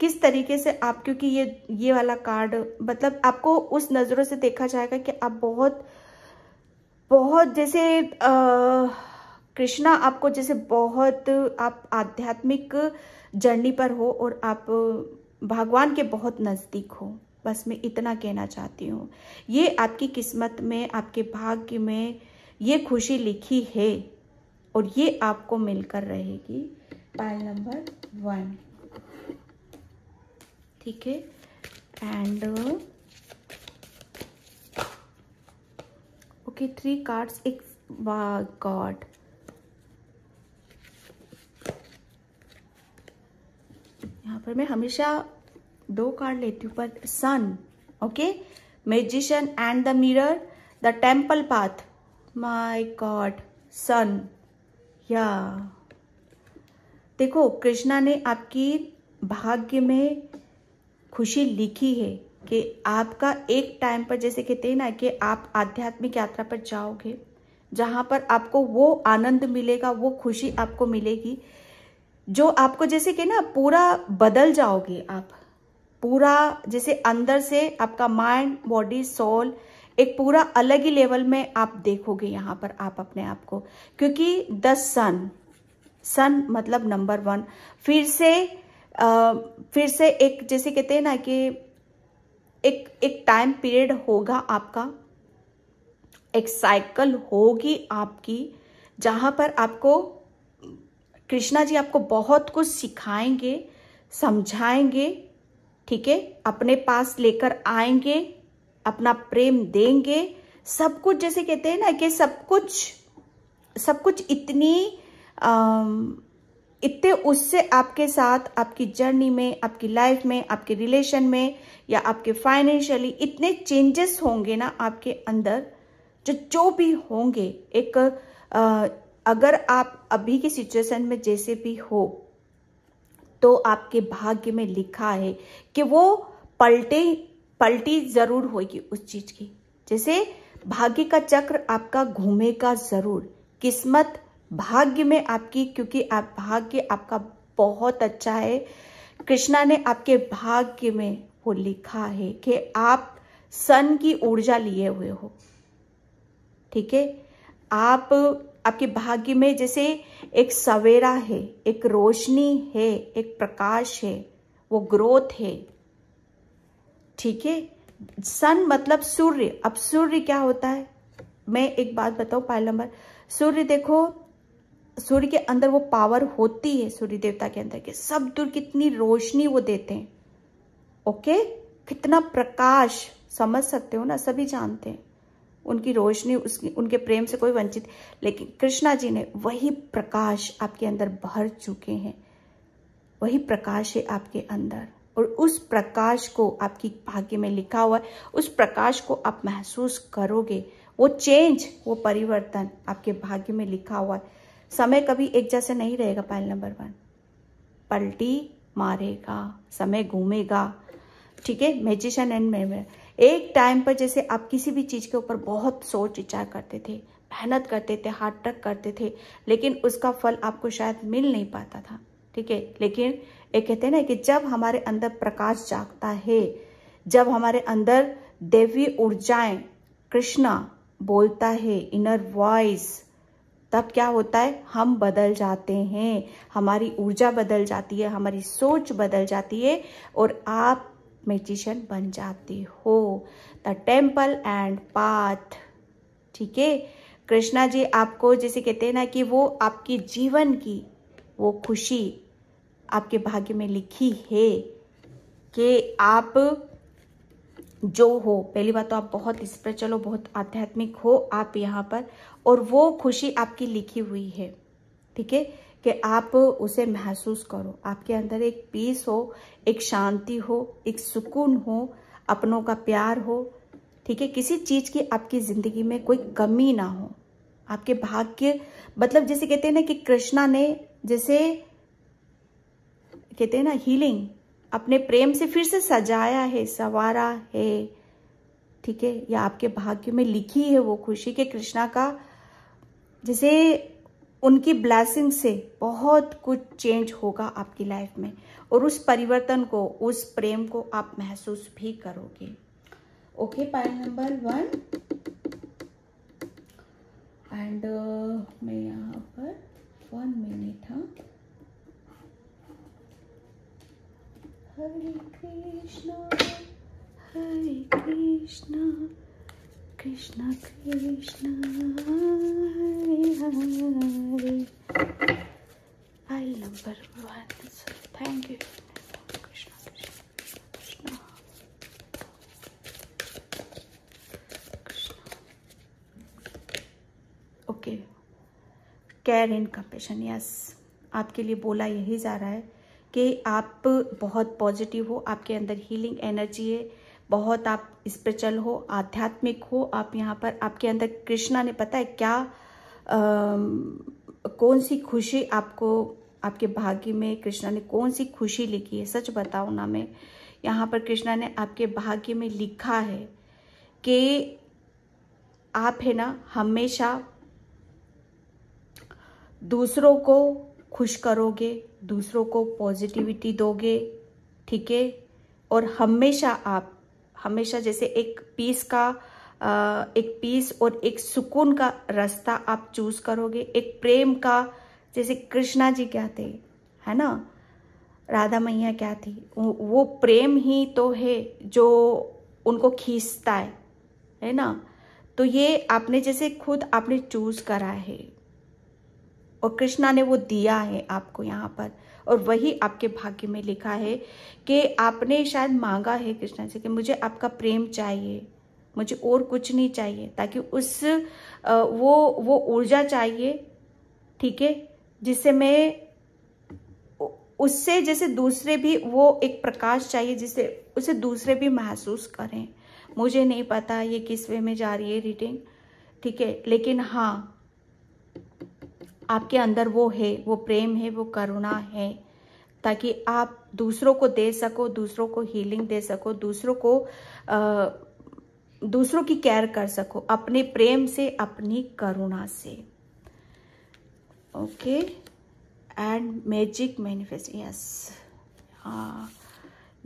किस तरीके से आप क्योंकि ये ये वाला कार्ड मतलब आपको उस नज़रों से देखा जाएगा कि आप बहुत बहुत जैसे आ, कृष्णा आपको जैसे बहुत आप आध्यात्मिक जर्नी पर हो और आप भगवान के बहुत नज़दीक हो बस मैं इतना कहना चाहती हूँ ये आपकी किस्मत में आपके भाग्य में ये खुशी लिखी है और ये आपको मिलकर रहेगी पायल नंबर वन ठीक है एंड ओके थ्री कार्ड्स एक गॉड यहाँ पर मैं हमेशा दो कार्ड लेती हूँ पर sun okay magician and the mirror the temple path my god sun या देखो कृष्णा ने आपकी भाग्य में खुशी लिखी है कि आपका एक टाइम पर जैसे कहते हैं ना कि आप आध्यात्मिक यात्रा पर जाओगे जहां पर आपको वो आनंद मिलेगा वो खुशी आपको मिलेगी जो आपको जैसे कि ना पूरा बदल जाओगे आप पूरा जैसे अंदर से आपका माइंड बॉडी सोल एक पूरा अलग ही लेवल में आप देखोगे यहां पर आप अपने आप को क्योंकि द सन सन मतलब नंबर वन फिर से आ, फिर से एक जैसे कहते हैं ना कि एक एक टाइम पीरियड होगा आपका एक साइकिल होगी आपकी जहां पर आपको कृष्णा जी आपको बहुत कुछ सिखाएंगे समझाएंगे ठीक है अपने पास लेकर आएंगे अपना प्रेम देंगे सब कुछ जैसे कहते हैं ना कि सब कुछ सब कुछ इतनी इतने उससे आपके साथ आपकी जर्नी में आपकी लाइफ में आपके रिलेशन में या आपके फाइनेंशियली इतने चेंजेस होंगे ना आपके अंदर जो जो भी होंगे एक अगर आप अभी की सिचुएशन में जैसे भी हो तो आपके भाग्य में लिखा है कि वो पलटे पलटी जरूर होगी उस चीज की जैसे भाग्य का चक्र आपका घूमेगा जरूर किस्मत भाग्य में आपकी क्योंकि आप भाग्य आपका बहुत अच्छा है कृष्णा ने आपके भाग्य में वो लिखा है कि आप सन की ऊर्जा लिए हुए हो ठीक है आप आपके भाग्य में जैसे एक सवेरा है एक रोशनी है एक प्रकाश है वो ग्रोथ है ठीक है सन मतलब सूर्य अब सूर्य क्या होता है मैं एक बात बताऊं पहला नंबर सूर्य देखो सूर्य के अंदर वो पावर होती है सूर्य देवता के अंदर के सब दूर कितनी रोशनी वो देते हैं ओके कितना प्रकाश समझ सकते हो ना सभी जानते हैं उनकी रोशनी उसकी उनके प्रेम से कोई वंचित लेकिन कृष्णा जी ने वही प्रकाश आपके अंदर भर चुके हैं वही प्रकाश है आपके अंदर और उस प्रकाश को आपकी भाग्य में लिखा हुआ है उस प्रकाश को आप महसूस करोगे वो चेंज वो परिवर्तन आपके भाग्य में लिखा हुआ है समय कभी एक जैसे नहीं रहेगा पाइल नंबर वन पलटी मारेगा समय घूमेगा ठीक है मेजिशन एंड मेमर एक टाइम पर जैसे आप किसी भी चीज़ के ऊपर बहुत सोच विचार करते थे मेहनत करते थे हार्ड टर्क करते थे लेकिन उसका फल आपको शायद मिल नहीं पाता था ठीक है लेकिन ये कहते हैं ना कि जब हमारे अंदर प्रकाश जागता है जब हमारे अंदर देवी ऊर्जाएं कृष्णा बोलता है इनर वॉइस तब क्या होता है हम बदल जाते हैं हमारी ऊर्जा बदल जाती है हमारी सोच बदल जाती है और आप मैजिशियन बन जाते हो द टेम्पल एंड पाथ ठीक है कृष्णा जी आपको जैसे कहते हैं ना कि वो आपके जीवन की वो खुशी आपके भाग्य में लिखी है कि आप जो हो पहली बात तो आप बहुत इस पर चलो बहुत आध्यात्मिक हो आप यहाँ पर और वो खुशी आपकी लिखी हुई है ठीक है कि आप उसे महसूस करो आपके अंदर एक पीस हो एक शांति हो एक सुकून हो अपनों का प्यार हो ठीक है किसी चीज़ की आपकी ज़िंदगी में कोई कमी ना हो आपके भाग्य मतलब जैसे कहते हैं ना कि कृष्णा ने जैसे कहते हैं ना हीलिंग अपने प्रेम से फिर से सजाया है सवारा है ठीक है या आपके भाग्य में लिखी है वो खुशी के कृष्णा का जैसे उनकी ब्लैसिंग से बहुत कुछ चेंज होगा आपकी लाइफ में और उस परिवर्तन को उस प्रेम को आप महसूस भी करोगे okay pile number one and मैं यहाँ पर वन मिनट हाँ Hare Krishna Hare Krishna Krishna Krishna Hare Hare pile number one so thank you care and compassion yes आपके लिए बोला यही जा रहा है कि आप बहुत पॉजिटिव हो आपके अंदर हीलिंग एनर्जी है बहुत आप स्पिरिचुअल हो आध्यात्मिक हो आप यहाँ पर आपके अंदर कृष्णा ने पता है क्या आ, कौन सी खुशी आपको आपके भाग्य में कृष्णा ने कौन सी खुशी लिखी है सच बताओ ना मैं यहाँ पर कृष्णा ने आपके भाग्य में लिखा है कि आप है ना हमेशा दूसरों को खुश करोगे दूसरों को पॉजिटिविटी दोगे ठीक है और हमेशा आप हमेशा जैसे एक पीस का एक पीस और एक सुकून का रास्ता आप चूज करोगे एक प्रेम का जैसे कृष्णा जी क्या थे है ना राधा मैया क्या थी वो प्रेम ही तो है जो उनको खींचता है है ना तो ये आपने जैसे खुद आपने चूज करा है और कृष्णा ने वो दिया है आपको यहाँ पर और वही आपके भाग्य में लिखा है कि आपने शायद मांगा है कृष्णा से कि मुझे आपका प्रेम चाहिए मुझे और कुछ नहीं चाहिए ताकि उस वो वो ऊर्जा चाहिए ठीक है जिससे मैं उससे जैसे दूसरे भी वो एक प्रकाश चाहिए जिससे उसे दूसरे भी महसूस करें मुझे नहीं पता ये किस वे में जा रही है रीडिंग ठीक है लेकिन हाँ आपके अंदर वो है वो प्रेम है वो करुणा है ताकि आप दूसरों को दे सको दूसरों को हीलिंग दे सको दूसरों को आ, दूसरों की केयर कर सको अपने प्रेम से अपनी करुणा से okay and magic manifest yes हाँ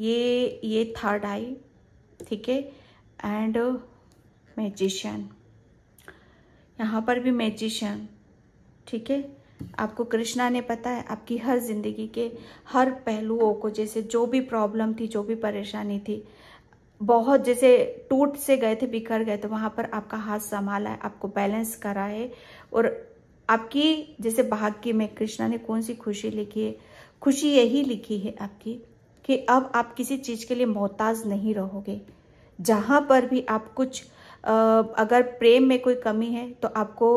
ये ये थर्ड आई ठीक है एंड मैजिशियन यहाँ पर भी मैजिशियन ठीक है आपको कृष्णा ने पता है आपकी हर जिंदगी के हर पहलुओं को जैसे जो भी प्रॉब्लम थी जो भी परेशानी थी बहुत जैसे टूट से गए थे बिखर गए थे वहाँ पर आपका हाथ संभाला है आपको बैलेंस करा है और आपकी जैसे भाग्य में कृष्णा ने कौन सी खुशी लिखी है खुशी यही लिखी है आपकी कि अब आप किसी चीज़ के लिए मोहताज नहीं रहोगे जहाँ पर भी आप कुछ अगर प्रेम में कोई कमी है तो आपको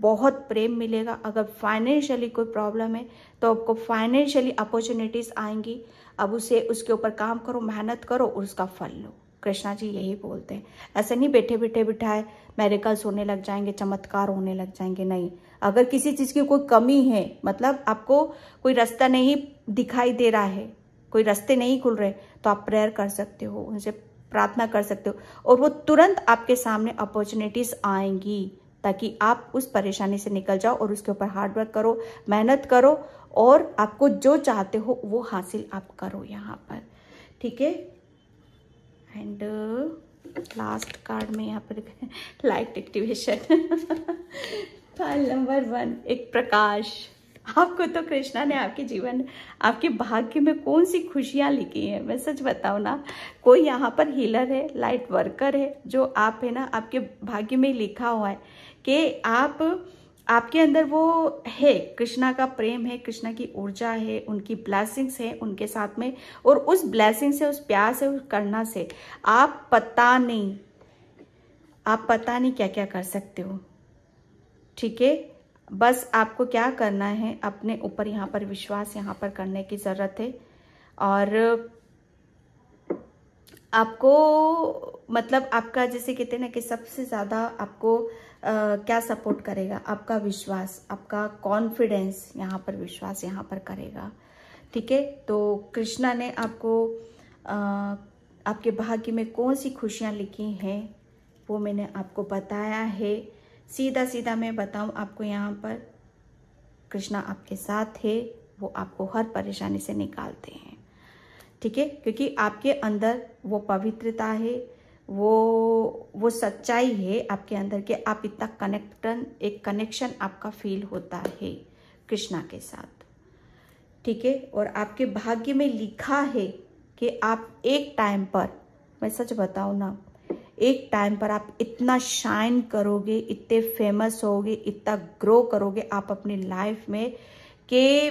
बहुत प्रेम मिलेगा अगर फाइनेंशियली कोई प्रॉब्लम है तो आपको फाइनेंशियली अपॉर्चुनिटीज़ आएंगी अब उसे उसके ऊपर काम करो मेहनत करो और उसका फल लो कृष्णा जी यही बोलते हैं ऐसे नहीं बैठे बैठे बिठाए मेरिकल्स होने लग जाएंगे चमत्कार होने लग जाएंगे नहीं अगर किसी चीज़ की कोई कमी है मतलब आपको कोई रास्ता नहीं दिखाई दे रहा है कोई रास्ते नहीं खुल रहे तो आप प्रेयर कर सकते हो उनसे प्रार्थना कर सकते हो और वो तुरंत आपके सामने अपॉर्चुनिटीज आएंगी ताकि आप उस परेशानी से निकल जाओ और उसके ऊपर हार्डवर्क करो मेहनत करो और आपको जो चाहते हो वो हासिल आप करो यहाँ पर ठीक है एंड लास्ट कार्ड में यहाँ पर light activation pile number one एक प्रकाश आपको तो कृष्णा ने आपके जीवन आपके भाग्य में कौन सी खुशियां लिखी हैं मैं सच बताऊ ना कोई यहाँ पर हीलर है लाइट वर्कर है जो आप है ना आपके भाग्य में लिखा हुआ है कि आप आपके अंदर वो है कृष्णा का प्रेम है कृष्णा की ऊर्जा है उनकी ब्लैसिंग्स है उनके साथ में और उस ब्लैसिंग से उस प्यार से उस करना से आप पता नहीं आप पता नहीं क्या क्या कर सकते हो ठीक है बस आपको क्या करना है अपने ऊपर यहाँ पर विश्वास यहाँ पर करने की ज़रूरत है और आपको मतलब आपका जैसे कहते हैं ना कि सबसे ज़्यादा आपको आ, क्या सपोर्ट करेगा आपका विश्वास आपका कॉन्फिडेंस यहाँ पर विश्वास यहाँ पर करेगा ठीक है तो कृष्णा ने आपको आ, आपके भाग्य में कौन सी खुशियाँ लिखी हैं वो मैंने आपको बताया है सीधा सीधा मैं बताऊं आपको यहाँ पर कृष्णा आपके साथ है वो आपको हर परेशानी से निकालते हैं ठीक है क्योंकि आपके अंदर वो पवित्रता है वो वो सच्चाई है आपके अंदर के आप इतना कनेक्टन एक कनेक्शन आपका फील होता है कृष्णा के साथ ठीक है और आपके भाग्य में लिखा है कि आप एक टाइम पर मैं सच बताऊँ ना एक टाइम पर आप इतना शाइन करोगे इतने फेमस होगे इतना ग्रो करोगे आप अपनी लाइफ में कि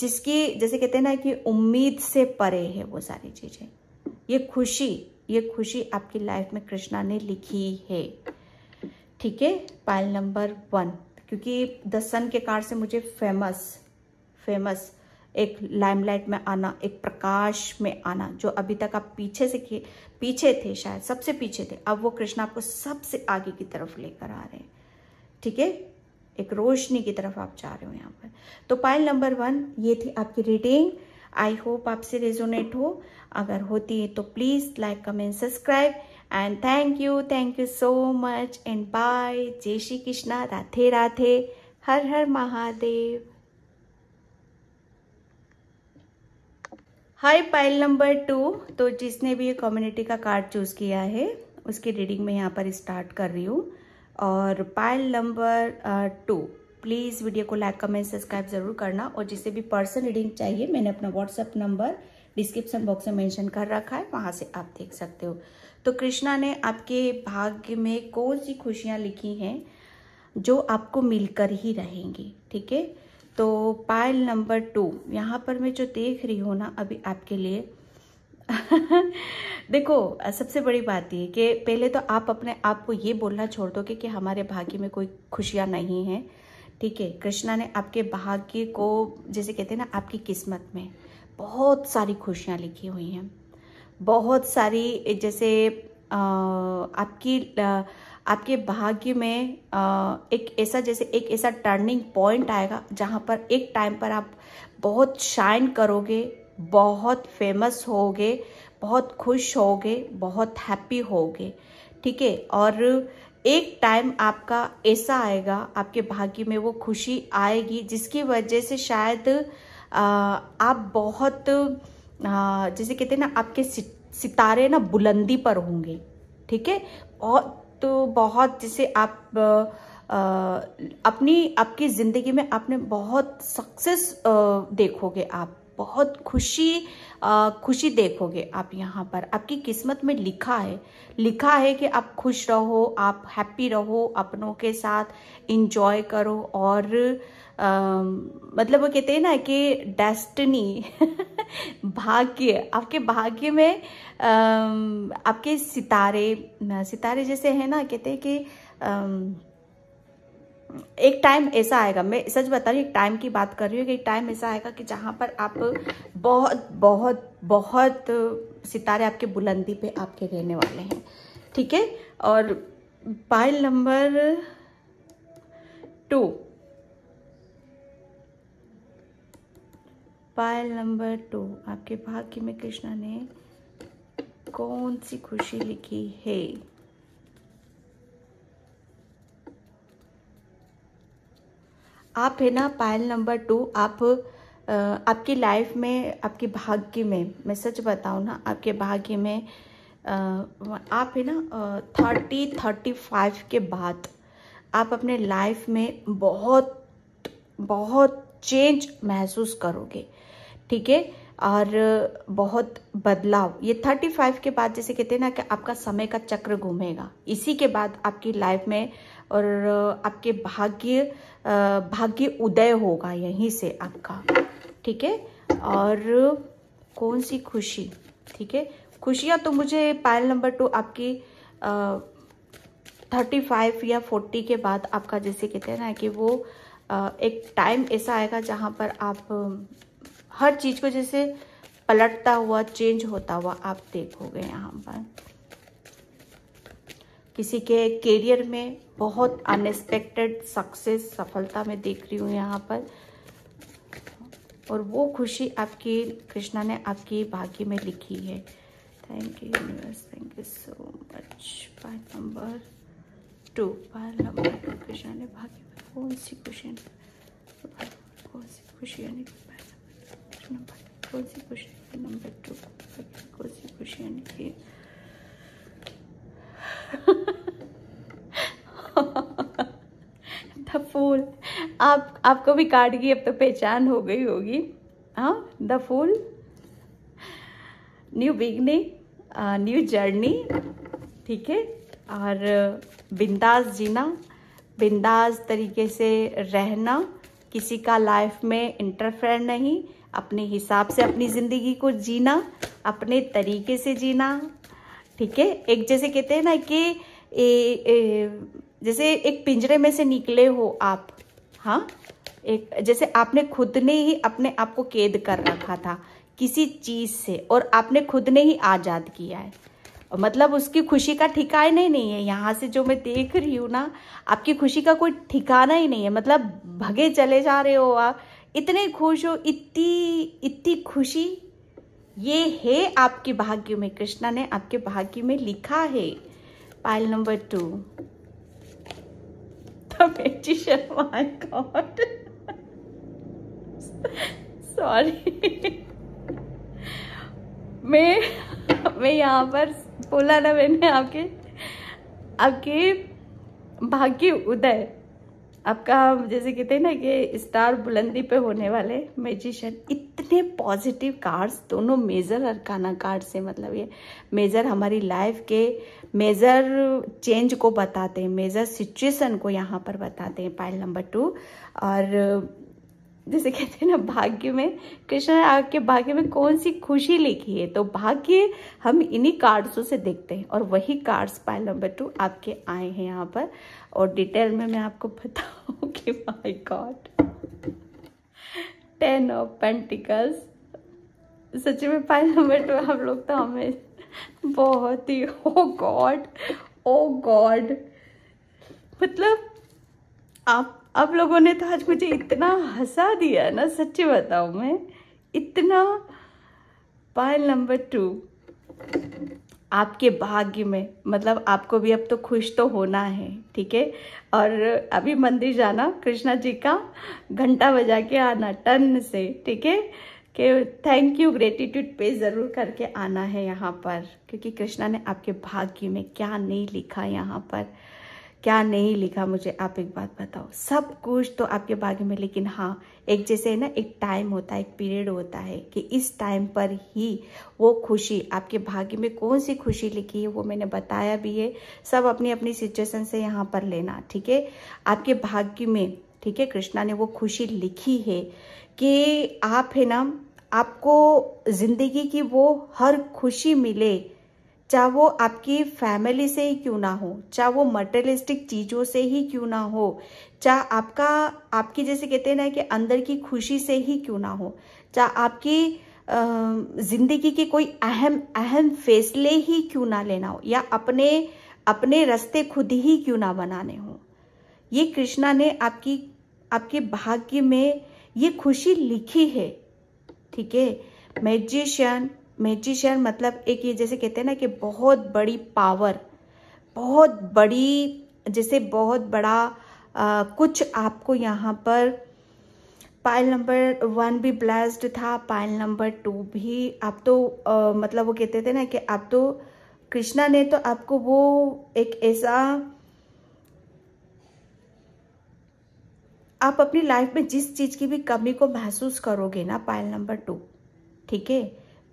जिसकी जैसे कहते हैं ना कि उम्मीद से परे है वो सारी चीज़ें ये खुशी ये खुशी आपकी लाइफ में कृष्णा ने लिखी है ठीक है पाइल नंबर वन क्योंकि द सन के कार से मुझे फेमस फेमस एक लाइमलाइट में आना एक प्रकाश में आना जो अभी तक आप पीछे से पीछे थे शायद सबसे पीछे थे अब वो कृष्ण आपको सबसे आगे की तरफ लेकर आ रहे हैं ठीक है एक रोशनी की तरफ आप जा रहे हो यहाँ पर तो पाइल नंबर वन ये थी आपकी रीडिंग आई होप आपसे रेजोनेट हो अगर होती है तो please like comment subscribe and thank you thank you so much and bye जय Shri Krishna Radhe Radhe Har Har Mahadev hi pile number two तो जिसने भी ये कम्युनिटी का कार्ड चूज़ किया है उसकी रीडिंग में यहाँ पर स्टार्ट कर रही हूँ और pile number two please video को लाइक कमेंट सब्सक्राइब ज़रूर करना और जिसे भी पर्सन रीडिंग चाहिए मैंने अपना व्हाट्सअप नंबर डिस्क्रिप्शन बॉक्स में मेंशन कर रखा है वहाँ से आप देख सकते हो तो कृष्णा ने आपके भाग्य में कौन सी खुशियाँ लिखी हैं जो आपको मिलकर ही रहेंगी ठीक है तो पायल नंबर टू यहाँ पर मैं जो देख रही हूँ ना अभी आपके लिए [LAUGHS] देखो सबसे बड़ी बात ये कि पहले तो आप अपने आप को ये बोलना छोड़ दो कि, कि हमारे भाग्य में कोई खुशियाँ नहीं हैं ठीक है कृष्णा ने आपके भाग्य को जैसे कहते हैं ना आपकी किस्मत में बहुत सारी खुशियाँ लिखी हुई हैं बहुत सारी जैसे आ, आपकी आ, आपके भाग्य में एक ऐसा जैसे एक ऐसा टर्निंग पॉइंट आएगा जहाँ पर एक टाइम पर आप बहुत शाइन करोगे बहुत फेमस होगे बहुत खुश होगे बहुत हैप्पी होगे ठीक है और एक टाइम आपका ऐसा आएगा आपके भाग्य में वो खुशी आएगी जिसकी वजह से शायद आप बहुत जैसे कहते हैं ना आपके सितारे ना बुलंदी पर होंगे ठीक है और तो बहुत जिसे आप आ, अपनी आपकी ज़िंदगी में आपने बहुत सक्सेस देखोगे आप बहुत खुशी आ, खुशी देखोगे आप यहाँ पर आपकी किस्मत में लिखा है लिखा है कि आप खुश रहो आप हैप्पी रहो अपनों के साथ इंजॉय करो और मतलब वो कहते हैं ना कि डेस्टनी [LAUGHS] भाग्य आपके भाग्य में आ, आपके सितारे सितारे जैसे हैं ना कहते हैं कि एक टाइम ऐसा आएगा मैं सच बता रही हूँ एक टाइम की बात कर रही हूँ कि एक टाइम ऐसा आएगा कि जहाँ पर आप बहुत बहुत बहुत सितारे आपके बुलंदी पे आपके रहने वाले हैं ठीक है और pile number two pile number two आपके भाग्य में कृष्णा ने कौन सी खुशी लिखी है आप है ना पायल नंबर टू आप आपकी लाइफ में आपके भाग्य में मैं सच बताऊ ना आपके भाग्य में आप है ना थर्टी थर्टी फाइव के बाद आप अपने लाइफ में बहुत बहुत चेंज महसूस करोगे ठीक है और बहुत बदलाव ये थर्टी फाइव के बाद जैसे कहते हैं ना कि आपका समय का चक्र घूमेगा इसी के बाद आपकी लाइफ में और आपके भाग्य भाग्य उदय होगा यहीं से आपका ठीक है और कौन सी खुशी ठीक है खुशियां तो मुझे पायल नंबर टू आपकी थर्टी फाइव या फोर्टी के बाद आपका जैसे कहते हैं ना कि वो आ, एक टाइम ऐसा आएगा जहां पर आप हर चीज़ को जैसे पलटता हुआ चेंज होता हुआ आप देखोगे यहाँ पर किसी के करियर में बहुत अनएक्सपेक्टेड सक्सेस सफलता में देख रही हूँ यहाँ पर और वो खुशी आपकी कृष्णा ने आपकी भाग्य में लिखी है thank you universe thank you so much pile number two pile number two Krishna ने भाग्य में कौन सी खुशी कौन सी खुशी यानी first number cozy cushion number two cozy cushion फूल आप आपको भी कार्ड की अब तो पहचान हो गई होगी हाँ the fool new beginning new journey ठीक है और बिंदास जीना बिंदास तरीके से रहना किसी का लाइफ में इंटरफेयर नहीं अपने हिसाब से अपनी ज़िंदगी को जीना अपने तरीके से जीना ठीक है एक जैसे कहते हैं ना कि ए, ए, जैसे एक पिंजरे में से निकले हो आप हाँ एक जैसे आपने खुद ने ही अपने आप को कैद कर रखा था किसी चीज़ से और आपने खुद ने ही आज़ाद किया है मतलब उसकी खुशी का ठिकाना ही नहीं है यहाँ से जो मैं देख रही हूँ ना आपकी खुशी का कोई ठिकाना ही नहीं है मतलब भगे चले जा रहे हो आप इतने खुश हो इतनी इतनी खुशी ये है आपके भाग्य में कृष्णा ने आपके भाग्य में लिखा है pile number two the magician sorry मैं मैं यहाँ पर बोला ना मैंने आपके आपके भाग्य उदय आपका जैसे कहते हैं ना कि स्टार बुलंदी पे होने वाले मेजिशियन इतने पॉजिटिव कार्ड्स दोनों मेजर काना कार्ड से मतलब ये मेजर हमारी लाइफ के मेजर चेंज को बताते हैं मेजर सिचुएशन को यहाँ पर बताते हैं पाइल नंबर टू और जैसे कहते हैं ना भाग्य में कृष्ण आपके भाग्य में कौन सी खुशी लिखी है तो भाग्य हम इन्हीं कार्ड्सों से देखते हैं और वही कार्ड्स पाइल नंबर टू आपके आए हैं यहाँ पर और डिटेल में मैं आपको कि my god ten of pentacles सच में फाइव नंबर टू हम लोग तो हमें बहुत ही ओ गॉड ओ गॉड मतलब आप आप लोगों ने तो आज मुझे इतना हंसा दिया ना सच्ची बताऊ मैं इतना पायल नंबर टू आपके भाग्य में मतलब आपको भी अब तो खुश तो होना है ठीक है और अभी मंदिर जाना कृष्णा जी का घंटा बजा के आना टन से ठीक है कि थैंक यू ग्रेटिट्यूड पे ज़रूर करके आना है यहाँ पर क्योंकि कृष्णा ने आपके भाग्य में क्या नहीं लिखा यहाँ पर क्या नहीं लिखा मुझे आप एक बात बताओ सब कुछ तो आपके भाग्य में लेकिन हाँ एक जैसे है ना एक टाइम होता है एक पीरियड होता है कि इस टाइम पर ही वो खुशी आपके भाग्य में कौन सी खुशी लिखी है वो मैंने बताया भी है सब अपनी अपनी सिचुएशन से यहाँ पर लेना ठीक है आपके भाग्य में ठीक है कृष्णा ने वो खुशी लिखी है कि आप है ना आपको ज़िंदगी की वो हर खुशी मिले चाहे वो आपकी फैमिली से ही क्यों ना हो चाहे वो मटेरियलिस्टिक चीज़ों से ही क्यों ना हो चाहे आपका आपकी जैसे कहते हैं ना कि अंदर की खुशी से ही क्यों ना हो चाहे आपकी जिंदगी के कोई अहम अहम फैसले ही क्यों ना लेना हो या अपने अपने रास्ते खुद ही क्यों ना बनाने हो ये कृष्णा ने आपकी आपके भाग्य में ये खुशी लिखी है ठीक है मैजिशियन मैजिशियन मतलब एक ये जैसे कहते हैं ना कि बहुत बड़ी पावर बहुत बड़ी जैसे बहुत बड़ा आ, कुछ आपको यहाँ पर पाइल नंबर वन भी ब्लास्ट था पाइल नंबर टू भी आप तो आ, मतलब वो कहते थे ना कि आप तो कृष्णा ने तो आपको वो एक ऐसा आप अपनी लाइफ में जिस चीज़ की भी कमी को महसूस करोगे ना पाइल नंबर टू ठीक है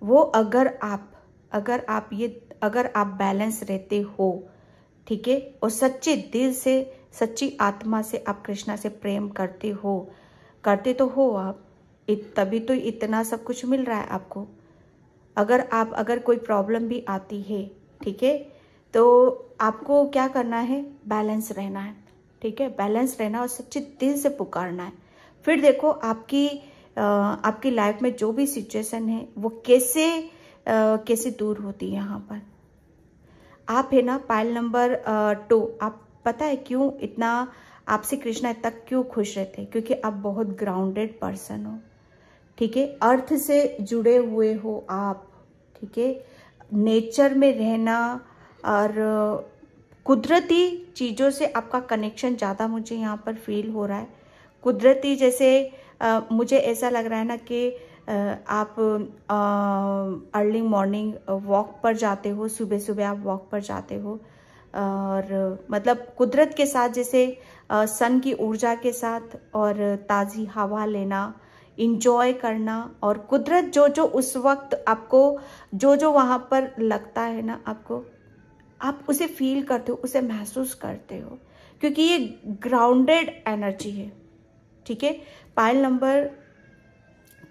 वो अगर आप अगर आप ये अगर आप बैलेंस रहते हो ठीक है और सच्चे दिल से सच्ची आत्मा से आप कृष्णा से प्रेम करते हो करते तो हो आप इत, तभी तो इतना सब कुछ मिल रहा है आपको अगर आप अगर कोई प्रॉब्लम भी आती है ठीक है तो आपको क्या करना है बैलेंस रहना है ठीक है बैलेंस रहना और सच्चे दिल से पुकारना है फिर देखो आपकी आपकी लाइफ में जो भी सिचुएशन है वो कैसे कैसे दूर होती है यहाँ पर आप है ना पायल नंबर टू आप पता है क्यों इतना आपसे कृष्णा तक क्यों खुश रहते हैं क्योंकि आप बहुत ग्राउंडेड पर्सन हो ठीक है अर्थ से जुड़े हुए हो आप ठीक है नेचर में रहना और कुदरती चीज़ों से आपका कनेक्शन ज़्यादा मुझे यहाँ पर फील हो रहा है कुदरती जैसे आ, मुझे ऐसा लग रहा है ना कि आप अर्ली मॉर्निंग वॉक पर जाते हो सुबह सुबह आप वॉक पर जाते हो और मतलब कुदरत के साथ जैसे सन की ऊर्जा के साथ और ताज़ी हवा लेना इंजॉय करना और कुदरत जो जो उस वक्त आपको जो जो वहाँ पर लगता है ना आपको आप उसे फील करते हो उसे महसूस करते हो क्योंकि ये ग्राउंडेड एनर्जी है ठीक है पाइल नंबर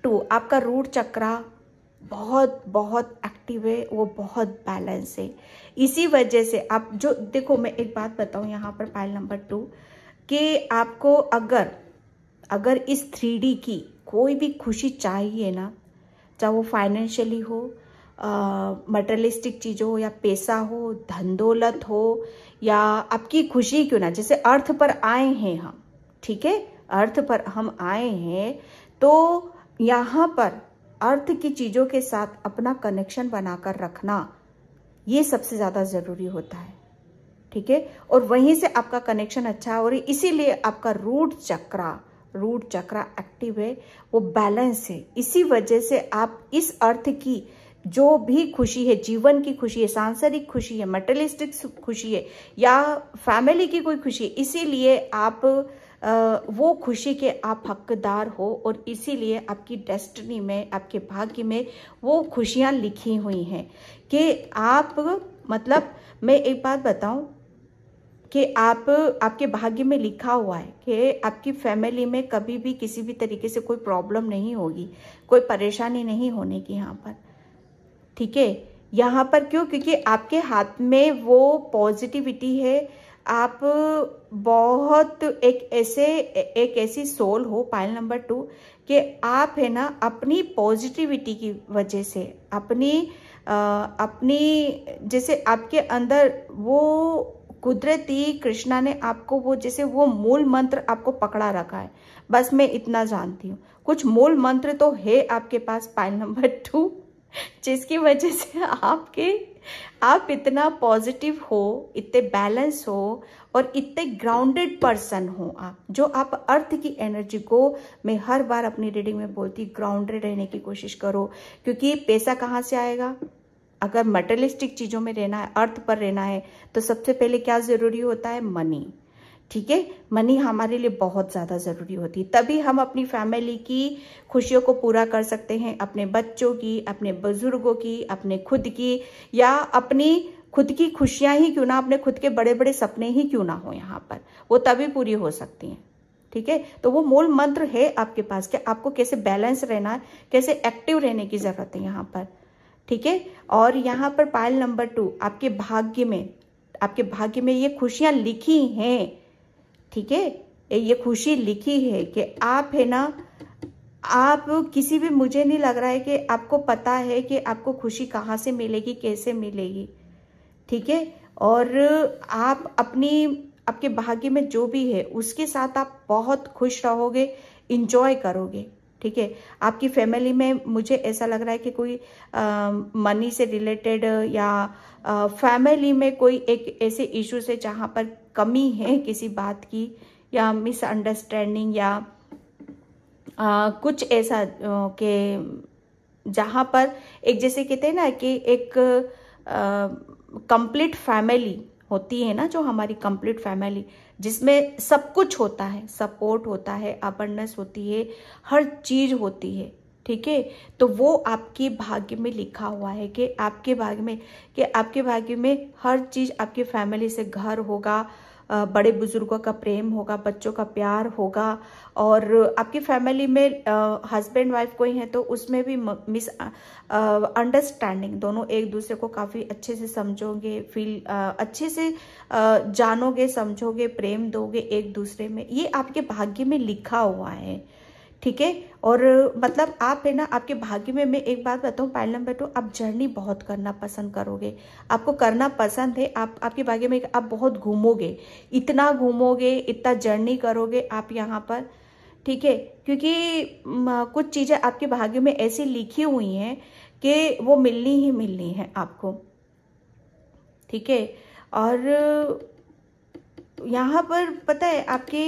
टू आपका रूट चक्रा बहुत बहुत एक्टिव है वो बहुत बैलेंस है इसी वजह से आप जो देखो मैं एक बात बताऊं यहाँ पर पाइल नंबर टू कि आपको अगर अगर इस थ्री की कोई भी खुशी चाहिए ना चाहे वो फाइनेंशियली हो मटरलिस्टिक चीज़ हो या पैसा हो धन दौलत हो या आपकी खुशी क्यों ना जैसे अर्थ पर आए हैं हम ठीक है अर्थ पर हम आए हैं तो यहाँ पर अर्थ की चीज़ों के साथ अपना कनेक्शन बनाकर रखना ये सबसे ज़्यादा ज़रूरी होता है ठीक है और वहीं से आपका कनेक्शन अच्छा हो रही इसीलिए आपका root chakra root chakra active है वो बैलेंस है इसी वजह से आप इस अर्थ की जो भी खुशी है जीवन की खुशी है सांसारिक खुशी है मेटलिस्टिक खुशी है या फैमिली की कोई खुशी है इसीलिए आप वो खुशी के आप हकदार हो और इसीलिए आपकी डेस्टनी में आपके भाग्य में वो खुशियाँ लिखी हुई हैं कि आप मतलब मैं एक बात बताऊं कि आप आपके भाग्य में लिखा हुआ है कि आपकी फैमिली में कभी भी किसी भी तरीके से कोई प्रॉब्लम नहीं होगी कोई परेशानी नहीं होने की यहाँ पर ठीक है यहाँ पर क्यों क्योंकि आपके हाथ में वो पॉजिटिविटी है आप बहुत एक ऐसे एक ऐसी सोल हो पाइल नंबर टू कि आप है ना अपनी पॉजिटिविटी की वजह से अपनी आ, अपनी जैसे आपके अंदर वो कुदरती कृष्णा ने आपको वो जैसे वो मूल मंत्र आपको पकड़ा रखा है बस मैं इतना जानती हूँ कुछ मूल मंत्र तो है आपके पास पाइल नंबर टू जिसकी वजह से आपके आप इतना पॉजिटिव हो इतने बैलेंस हो और इतने ग्राउंडेड पर्सन हो आप जो आप अर्थ की एनर्जी को मैं हर बार अपनी रीडिंग में बोलती ग्राउंडेड रहने की कोशिश करो क्योंकि पैसा कहाँ से आएगा अगर मटेरियलिस्टिक चीज़ों में रहना है अर्थ पर रहना है तो सबसे पहले क्या ज़रूरी होता है मनी ठीक है मनी हमारे लिए बहुत ज़्यादा ज़रूरी होती है तभी हम अपनी फैमिली की खुशियों को पूरा कर सकते हैं अपने बच्चों की अपने बुजुर्गों की अपने खुद की या अपनी खुद की खुशियाँ ही क्यों ना अपने खुद के बड़े बड़े सपने ही क्यों ना हो यहाँ पर वो तभी पूरी हो सकती हैं ठीक है तो वो मूल मंत्र है आपके पास कि आपको कैसे बैलेंस रहना है कैसे एक्टिव रहने की ज़रूरत है यहाँ पर ठीक है और यहाँ पर पायल नंबर टू आपके भाग्य में आपके भाग्य में ये खुशियाँ लिखी हैं ठीक है ये खुशी लिखी है कि आप है ना आप किसी भी मुझे नहीं लग रहा है कि आपको पता है कि आपको खुशी कहाँ से मिलेगी कैसे मिलेगी ठीक है और आप अपनी आपके भाग्य में जो भी है उसके साथ आप बहुत खुश रहोगे इंजॉय करोगे ठीक है आपकी फैमिली में मुझे ऐसा लग रहा है कि कोई मनी से रिलेटेड या आ, फैमिली में कोई एक ऐसे इश्यूज है जहाँ पर कमी है किसी बात की या मिसअंडरस्टैंडिंग या आ, कुछ ऐसा के जहाँ पर एक जैसे कहते हैं ना कि एक कंप्लीट फैमिली होती है ना जो हमारी कंप्लीट फैमिली जिसमें सब कुछ होता है सपोर्ट होता है अबंडस होती है हर चीज़ होती है ठीक है तो वो आपके भाग्य में लिखा हुआ है कि आपके भाग्य में कि आपके भाग्य में हर चीज़ आपकी फैमिली से घर होगा बड़े बुजुर्गों का प्रेम होगा बच्चों का प्यार होगा और आपकी फैमिली में हस्बैंड वाइफ कोई है तो उसमें भी मिस अंडरस्टैंडिंग दोनों एक दूसरे को काफ़ी अच्छे से समझोगे फील अच्छे से जानोगे समझोगे प्रेम दोगे एक दूसरे में ये आपके भाग्य में लिखा हुआ है ठीक है और मतलब आप है ना आपके भाग्य में मैं एक बात बताऊं पाइल नंबर टू तो आप जर्नी बहुत करना पसंद करोगे आपको करना पसंद है आप आपके भाग्य में आप बहुत घूमोगे इतना घूमोगे इतना जर्नी करोगे आप यहाँ पर ठीक है क्योंकि कुछ चीज़ें आपके भाग्य में ऐसी लिखी हुई हैं कि वो मिलनी ही मिलनी है आपको ठीक है और तो यहाँ पर पता है आपके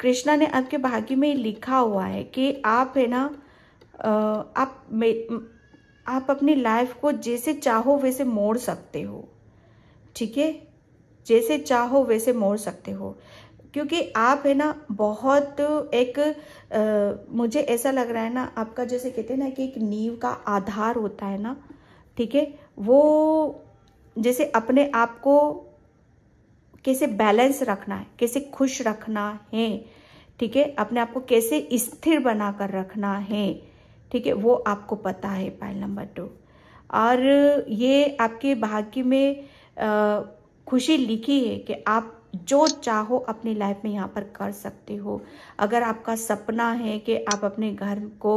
कृष्णा ने आपके भाग्य में लिखा हुआ है कि आप है ना आप आप अपनी लाइफ को जैसे चाहो वैसे मोड़ सकते हो ठीक है जैसे चाहो वैसे मोड़ सकते हो क्योंकि आप है ना बहुत एक आ, मुझे ऐसा लग रहा है ना आपका जैसे कहते हैं ना कि एक नींव का आधार होता है ना ठीक है वो जैसे अपने आप को कैसे बैलेंस रखना है कैसे खुश रखना है ठीक है अपने आप को कैसे स्थिर बनाकर रखना है ठीक है वो आपको पता है पाइल नंबर टू और ये आपके भाग्य में खुशी लिखी है कि आप जो चाहो अपनी लाइफ में यहाँ पर कर सकते हो अगर आपका सपना है कि आप अपने घर को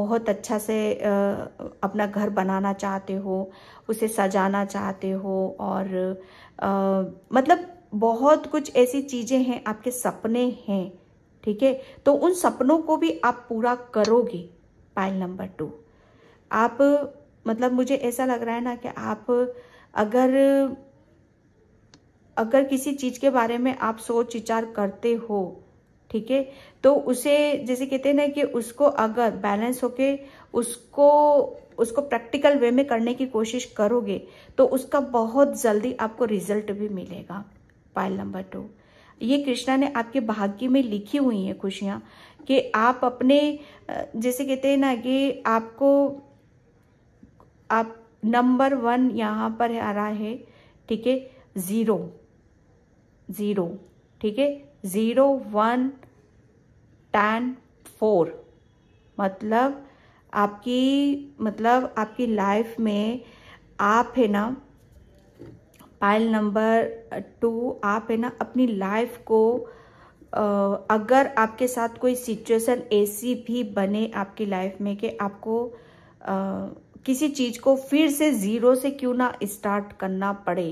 बहुत अच्छा से अपना घर बनाना चाहते हो उसे सजाना चाहते हो और आ, मतलब बहुत कुछ ऐसी चीज़ें हैं आपके सपने हैं ठीक है तो उन सपनों को भी आप पूरा करोगे पाइल नंबर टू आप मतलब मुझे ऐसा लग रहा है ना कि आप अगर अगर किसी चीज़ के बारे में आप सोच विचार करते हो ठीक है तो उसे जैसे कहते हैं ना कि उसको अगर बैलेंस होके उसको उसको प्रैक्टिकल वे में करने की कोशिश करोगे तो उसका बहुत जल्दी आपको रिजल्ट भी मिलेगा पाइल नंबर टू ये कृष्णा ने आपके भाग्य में लिखी हुई है खुशियाँ कि आप अपने जैसे कहते हैं ना कि आपको आप नंबर वन यहाँ पर आ रहा है ठीक है ज़ीरो ज़ीरो ठीक है ज़ीरो वन टेन फोर मतलब आपकी मतलब आपकी लाइफ में आप है ना पाइल नंबर टू आप है ना अपनी लाइफ को uh, अगर आपके साथ कोई सिचुएशन ऐसी भी बने आपकी लाइफ में कि आपको आ, uh, किसी चीज़ को फिर से ज़ीरो से क्यों ना स्टार्ट करना पड़े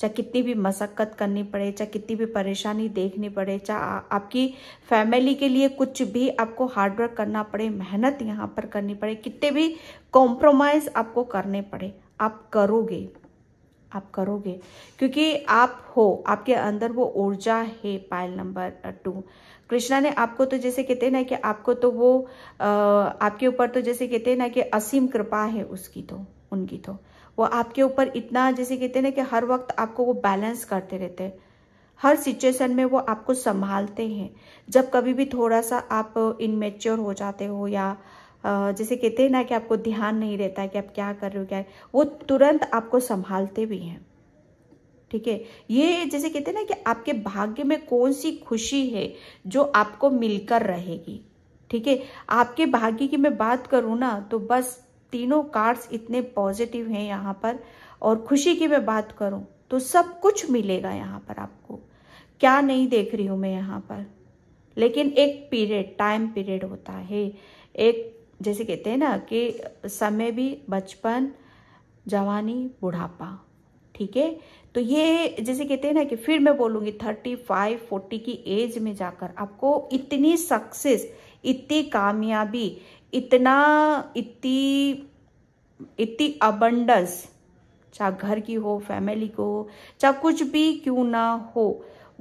चाहे कितनी भी मशक्क़त करनी पड़े चाहे कितनी भी परेशानी देखनी पड़े चाहे आपकी फैमिली के लिए कुछ भी आपको हार्डवर्क करना पड़े मेहनत यहाँ पर करनी पड़े कितने भी कॉम्प्रोमाइज़ आपको करने पड़े आप करोगे आप करोगे क्योंकि आप हो आपके अंदर वो ऊर्जा है पायल नंबर टू कृष्णा ने आपको तो जैसे कहते हैं ना कि आपको तो वो आपके ऊपर तो जैसे कहते हैं ना कि असीम कृपा है उसकी तो उनकी तो वो आपके ऊपर इतना जैसे कहते हैं ना कि हर वक्त आपको वो बैलेंस करते रहते हैं हर सिचुएशन में वो आपको संभालते हैं जब कभी भी थोड़ा सा आप इनमेच्योर हो जाते हो या जैसे कहते हैं ना कि आपको ध्यान नहीं रहता है कि आप क्या कर रहे हो क्या वो तुरंत आपको संभालते भी हैं ठीक है ये जैसे कहते हैं ना कि आपके भाग्य में कौन सी खुशी है जो आपको मिलकर रहेगी ठीक है आपके भाग्य की मैं बात करूँ ना तो बस तीनों कार्ड्स इतने पॉजिटिव हैं यहाँ पर और खुशी की मैं बात करूँ तो सब कुछ मिलेगा यहाँ पर आपको क्या नहीं देख रही हूँ मैं यहाँ पर लेकिन एक पीरियड टाइम पीरियड होता है एक जैसे कहते हैं ना कि समय भी बचपन जवानी बुढ़ापा ठीक है तो ये जैसे कहते हैं ना कि फिर मैं बोलूँगी थर्टी फाइव फोर्टी की एज में जाकर आपको इतनी सक्सेस इतनी कामयाबी इतना इतनी इतनी अबंडस चाहे घर की हो फैमिली को चाहे कुछ भी क्यों ना हो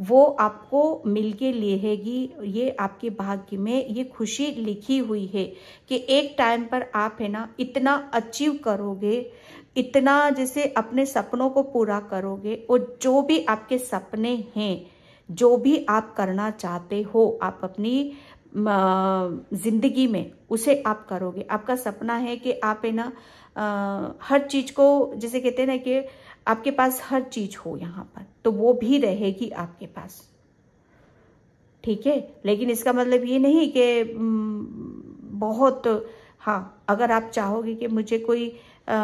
वो आपको मिलके लेगी ये आपके भाग्य में ये खुशी लिखी हुई है कि एक टाइम पर आप है ना इतना अचीव करोगे इतना जैसे अपने सपनों को पूरा करोगे और जो भी आपके सपने हैं जो भी आप करना चाहते हो आप अपनी जिंदगी में उसे आप करोगे आपका सपना है कि आप है ना हर चीज को जैसे कहते हैं ना कि आपके पास हर चीज हो यहाँ पर तो वो भी रहेगी आपके पास ठीक है लेकिन इसका मतलब ये नहीं कि हम्म, बहुत हाँ अगर आप चाहोगे कि मुझे कोई आ,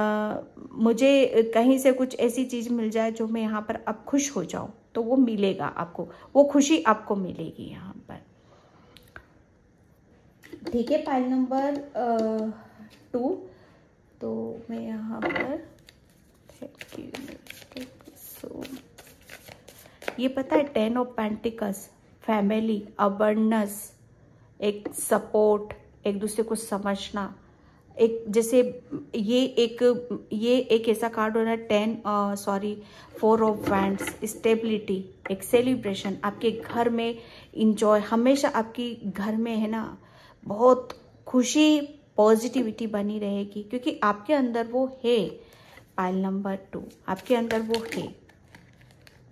मुझे कहीं से कुछ ऐसी चीज़ मिल जाए जो मैं यहाँ पर अब खुश हो जाऊँ तो वो मिलेगा आपको वो खुशी आपको मिलेगी यहाँ पर ठीक है पाइल नंबर टू तो मैं यहाँ पर ये पता है ten of pentacles family abundance एक सपोर्ट एक दूसरे को समझना एक जैसे ये एक ये एक ऐसा कार्ड हो रहा है ten sorry four of wands stability एक सेलिब्रेशन आपके घर में इंजॉय हमेशा आपकी घर में है ना बहुत खुशी पॉजिटिविटी बनी रहेगी क्योंकि आपके अंदर वो है फाइल नंबर टू आपके अंदर वो है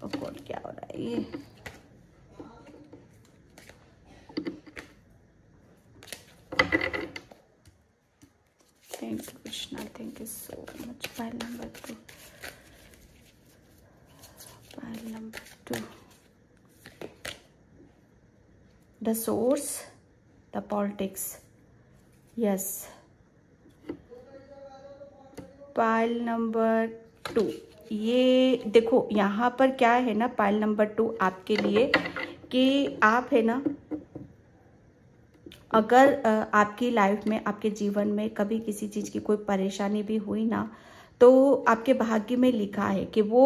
और oh क्या हो रहा है ये thank you Krishna thank you so much pile number two pile number two the source the politics yes pile number two ये देखो यहाँ पर क्या है ना पाइल नंबर टू आपके लिए कि आप है ना अगर आपकी लाइफ में आपके जीवन में कभी किसी चीज़ की कोई परेशानी भी हुई ना तो आपके भाग्य में लिखा है कि वो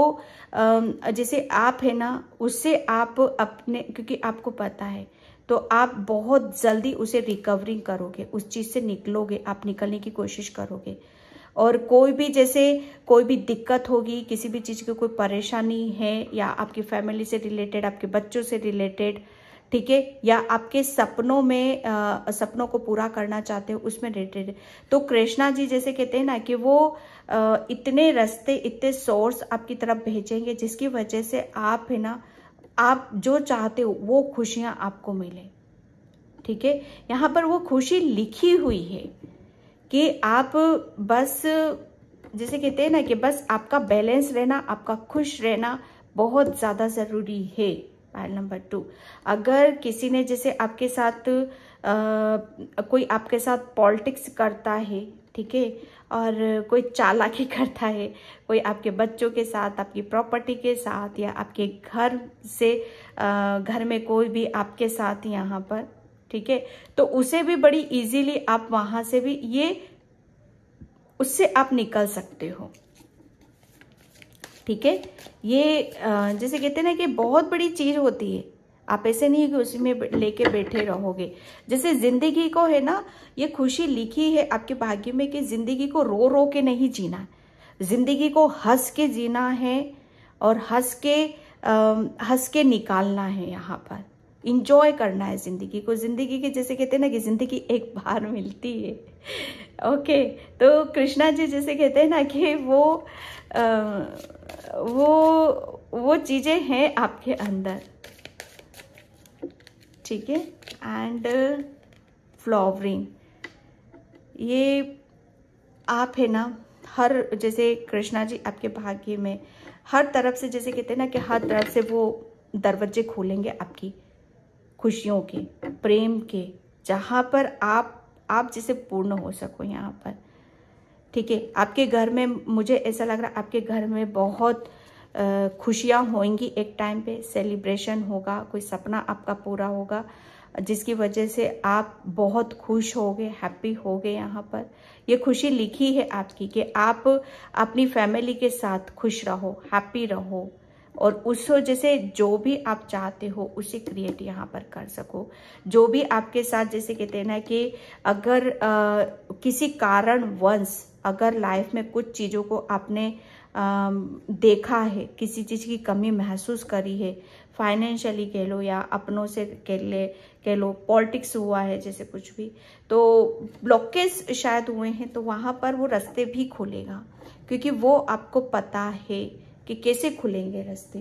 जैसे आप है ना उससे आप अपने क्योंकि आपको पता है तो आप बहुत जल्दी उसे रिकवरिंग करोगे उस चीज़ से निकलोगे आप निकलने की कोशिश करोगे और कोई भी जैसे कोई भी दिक्कत होगी किसी भी चीज़ की कोई परेशानी है या आपकी फैमिली से रिलेटेड आपके बच्चों से रिलेटेड ठीक है या आपके सपनों में आ, सपनों को पूरा करना चाहते हो उसमें रिलेटेड तो कृष्णा जी जैसे कहते हैं ना कि वो आ, इतने रस्ते इतने सोर्स आपकी तरफ भेजेंगे जिसकी वजह से आप है ना आप जो चाहते हो वो खुशियां आपको मिले ठीक है यहाँ पर वो खुशी लिखी हुई है कि आप बस जैसे कहते हैं ना कि बस आपका बैलेंस रहना आपका खुश रहना बहुत ज़्यादा ज़रूरी है पॉइंट नंबर टू अगर किसी ने जैसे आपके साथ आ, कोई आपके साथ पॉलिटिक्स करता है ठीक है और कोई चालाकी [LAUGHS] करता है कोई आपके बच्चों के साथ आपकी प्रॉपर्टी के साथ या आपके घर से आ, घर में कोई भी आपके साथ यहाँ पर ठीक है तो उसे भी बड़ी इजीली आप वहां से भी ये उससे आप निकल सकते हो ठीक है ये जैसे कहते हैं ना कि बहुत बड़ी चीज होती है आप ऐसे नहीं है कि उसी में लेके बैठे रहोगे जैसे जिंदगी को है ना ये खुशी लिखी है आपके भाग्य में कि जिंदगी को रो रो के नहीं जीना जिंदगी को हंस के जीना है और हंस के हंस के निकालना है यहाँ पर इंजॉय करना है ज़िंदगी को ज़िंदगी की जैसे कहते हैं ना कि ज़िंदगी एक बार मिलती है ओके तो कृष्णा जी जैसे कहते हैं ना कि वो आ, वो वो चीज़ें हैं आपके अंदर ठीक है एंड फ्लावरिंग uh, ये आप है ना हर जैसे कृष्णा जी आपके भाग्य में हर तरफ से जैसे कहते हैं ना कि हर तरफ से वो दरवाजे खोलेंगे आपकी खुशियों के प्रेम के जहाँ पर आप आप जिसे पूर्ण हो सको यहाँ पर ठीक है आपके घर में मुझे ऐसा लग रहा है आपके घर में बहुत खुशियाँ होंगी एक टाइम पे सेलिब्रेशन होगा कोई सपना आपका पूरा होगा जिसकी वजह से आप बहुत खुश हो गए हैप्पी हो गए यहाँ पर ये खुशी लिखी है आपकी कि आप अपनी फैमिली के साथ खुश रहो हैप्पी रहो और उस जैसे जो भी आप चाहते हो उसे क्रिएट यहाँ पर कर सको जो भी आपके साथ जैसे कहते हैं ना कि अगर आ, किसी वंश अगर लाइफ में कुछ चीज़ों को आपने आ, देखा है किसी चीज़ की कमी महसूस करी है फाइनेंशियली कह लो या अपनों से कह ले कह लो पॉलिटिक्स हुआ है जैसे कुछ भी तो ब्लॉकेज शायद हुए हैं तो वहाँ पर वो रास्ते भी खोलेगा क्योंकि वो आपको पता है कि कैसे खुलेंगे रास्ते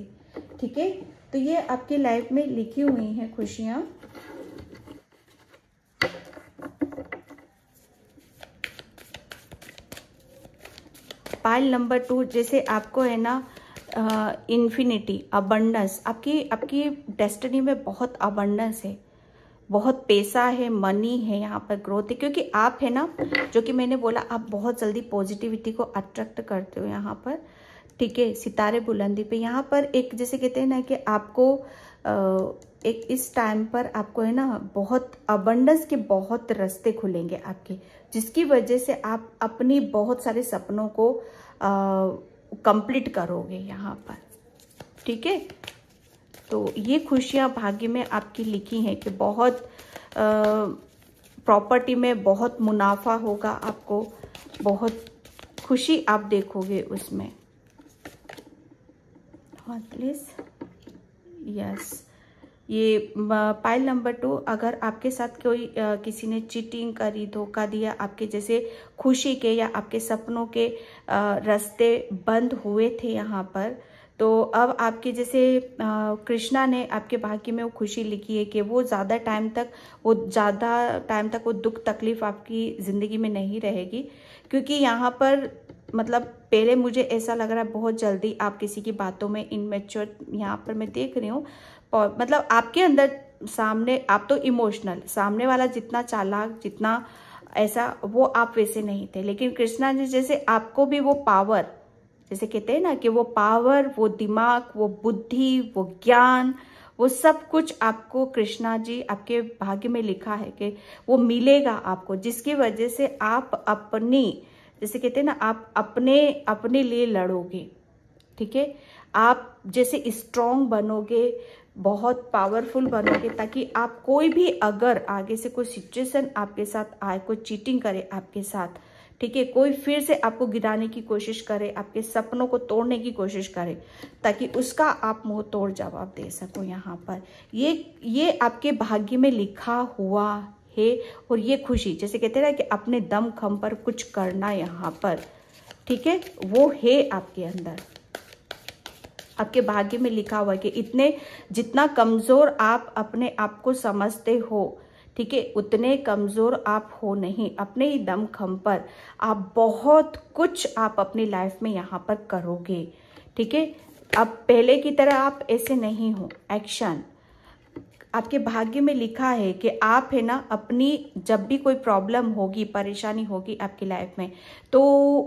ठीक है तो ये आपके लाइफ में लिखी हुई हैं खुशियां पाइल नंबर टू जैसे आपको है ना इन्फिनिटी अबंडस आपकी आपकी डेस्टिनी में बहुत अबंडस है बहुत पैसा है मनी है यहाँ पर ग्रोथ है क्योंकि आप है ना जो कि मैंने बोला आप बहुत जल्दी पॉजिटिविटी को अट्रैक्ट करते हो यहाँ पर ठीक है सितारे बुलंदी पे यहाँ पर एक जैसे कहते हैं ना कि आपको एक इस टाइम पर आपको है ना बहुत अबंडस के बहुत रास्ते खुलेंगे आपके जिसकी वजह से आप अपनी बहुत सारे सपनों को कंप्लीट करोगे यहाँ पर ठीक है तो ये खुशियाँ भाग्य में आपकी लिखी हैं कि बहुत प्रॉपर्टी में बहुत मुनाफा होगा आपको बहुत खुशी आप देखोगे उसमें हॉटलिस हाँ, यस ये पाइल नंबर टू अगर आपके साथ कोई किसी ने चीटिंग करी धोखा दिया आपके जैसे खुशी के या आपके सपनों के रास्ते बंद हुए थे यहाँ पर तो अब आपके जैसे कृष्णा ने आपके भाग्य में वो खुशी लिखी है कि वो ज़्यादा टाइम तक वो ज़्यादा टाइम तक वो दुख तकलीफ आपकी ज़िंदगी में नहीं रहेगी क्योंकि यहाँ पर मतलब पहले मुझे ऐसा लग रहा है बहुत जल्दी आप किसी की बातों में इनमेच्योर यहाँ पर मैं देख रही हूँ मतलब आपके अंदर सामने आप तो इमोशनल सामने वाला जितना चालाक जितना ऐसा वो आप वैसे नहीं थे लेकिन कृष्णा जी जैसे आपको भी वो पावर जैसे कहते हैं ना कि वो पावर वो दिमाग वो बुद्धि वो ज्ञान वो सब कुछ आपको कृष्णा जी आपके भाग्य में लिखा है कि वो मिलेगा आपको जिसकी वजह से आप अपनी जैसे कहते हैं ना आप अपने अपने लिए लड़ोगे ठीक है आप जैसे स्ट्रॉन्ग बनोगे बहुत पावरफुल बनोगे ताकि आप कोई भी अगर आगे से कोई सिचुएशन आपके साथ आए कोई चीटिंग करे आपके साथ ठीक है कोई फिर से आपको गिराने की कोशिश करे आपके सपनों को तोड़ने की कोशिश करे ताकि उसका आप मुंह तोड़ जवाब दे सको यहाँ पर ये ये आपके भाग्य में लिखा हुआ है और ये खुशी जैसे कहते हैं ना कि अपने दम खम पर कुछ करना यहाँ पर ठीक है वो है आपके अंदर आपके भाग्य में लिखा हुआ है कि इतने जितना कमज़ोर आप अपने आप को समझते हो ठीक है उतने कमज़ोर आप हो नहीं अपने ही दम खम पर आप बहुत कुछ आप अपनी लाइफ में यहाँ पर करोगे ठीक है अब पहले की तरह आप ऐसे नहीं हो एक्शन आपके भाग्य में लिखा है कि आप है ना अपनी जब भी कोई प्रॉब्लम होगी परेशानी होगी आपकी लाइफ में तो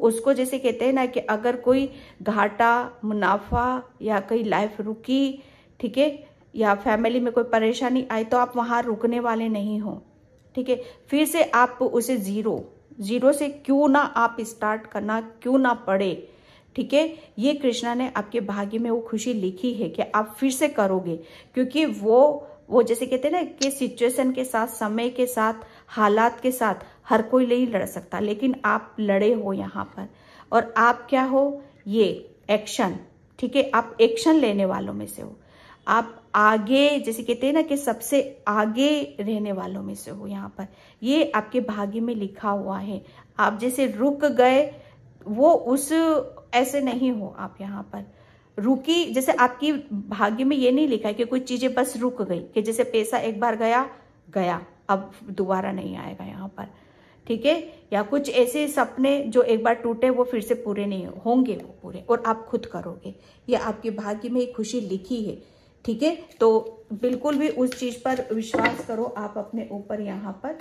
उसको जैसे कहते हैं ना कि अगर कोई घाटा मुनाफा या कोई लाइफ रुकी ठीक है या फैमिली में कोई परेशानी आई तो आप वहां रुकने वाले नहीं हो ठीक है फिर से आप उसे ज़ीरो ज़ीरो से क्यों ना आप स्टार्ट करना क्यों ना पड़े ठीक है ये कृष्णा ने आपके भाग्य में वो खुशी लिखी है कि आप फिर से करोगे क्योंकि वो वो जैसे कहते हैं ना कि सिचुएशन के साथ समय के साथ हालात के साथ हर कोई नहीं लड़ सकता लेकिन आप लड़े हो यहाँ पर और आप क्या हो ये एक्शन ठीक है आप एक्शन लेने वालों में से हो आप आगे जैसे कहते हैं ना कि सबसे आगे रहने वालों में से हो यहाँ पर ये आपके भाग्य में लिखा हुआ है आप जैसे रुक गए वो उस ऐसे नहीं हो आप यहाँ पर रुकी जैसे आपकी भाग्य में ये नहीं लिखा है कि कुछ चीजें बस रुक गई कि जैसे पैसा एक बार गया गया अब दोबारा नहीं आएगा यहाँ पर ठीक है या कुछ ऐसे सपने जो एक बार टूटे वो फिर से पूरे नहीं होंगे वो पूरे और आप खुद करोगे या आपके भाग्य में ही खुशी लिखी है ठीक है तो बिल्कुल भी उस चीज पर विश्वास करो आप अपने ऊपर यहाँ पर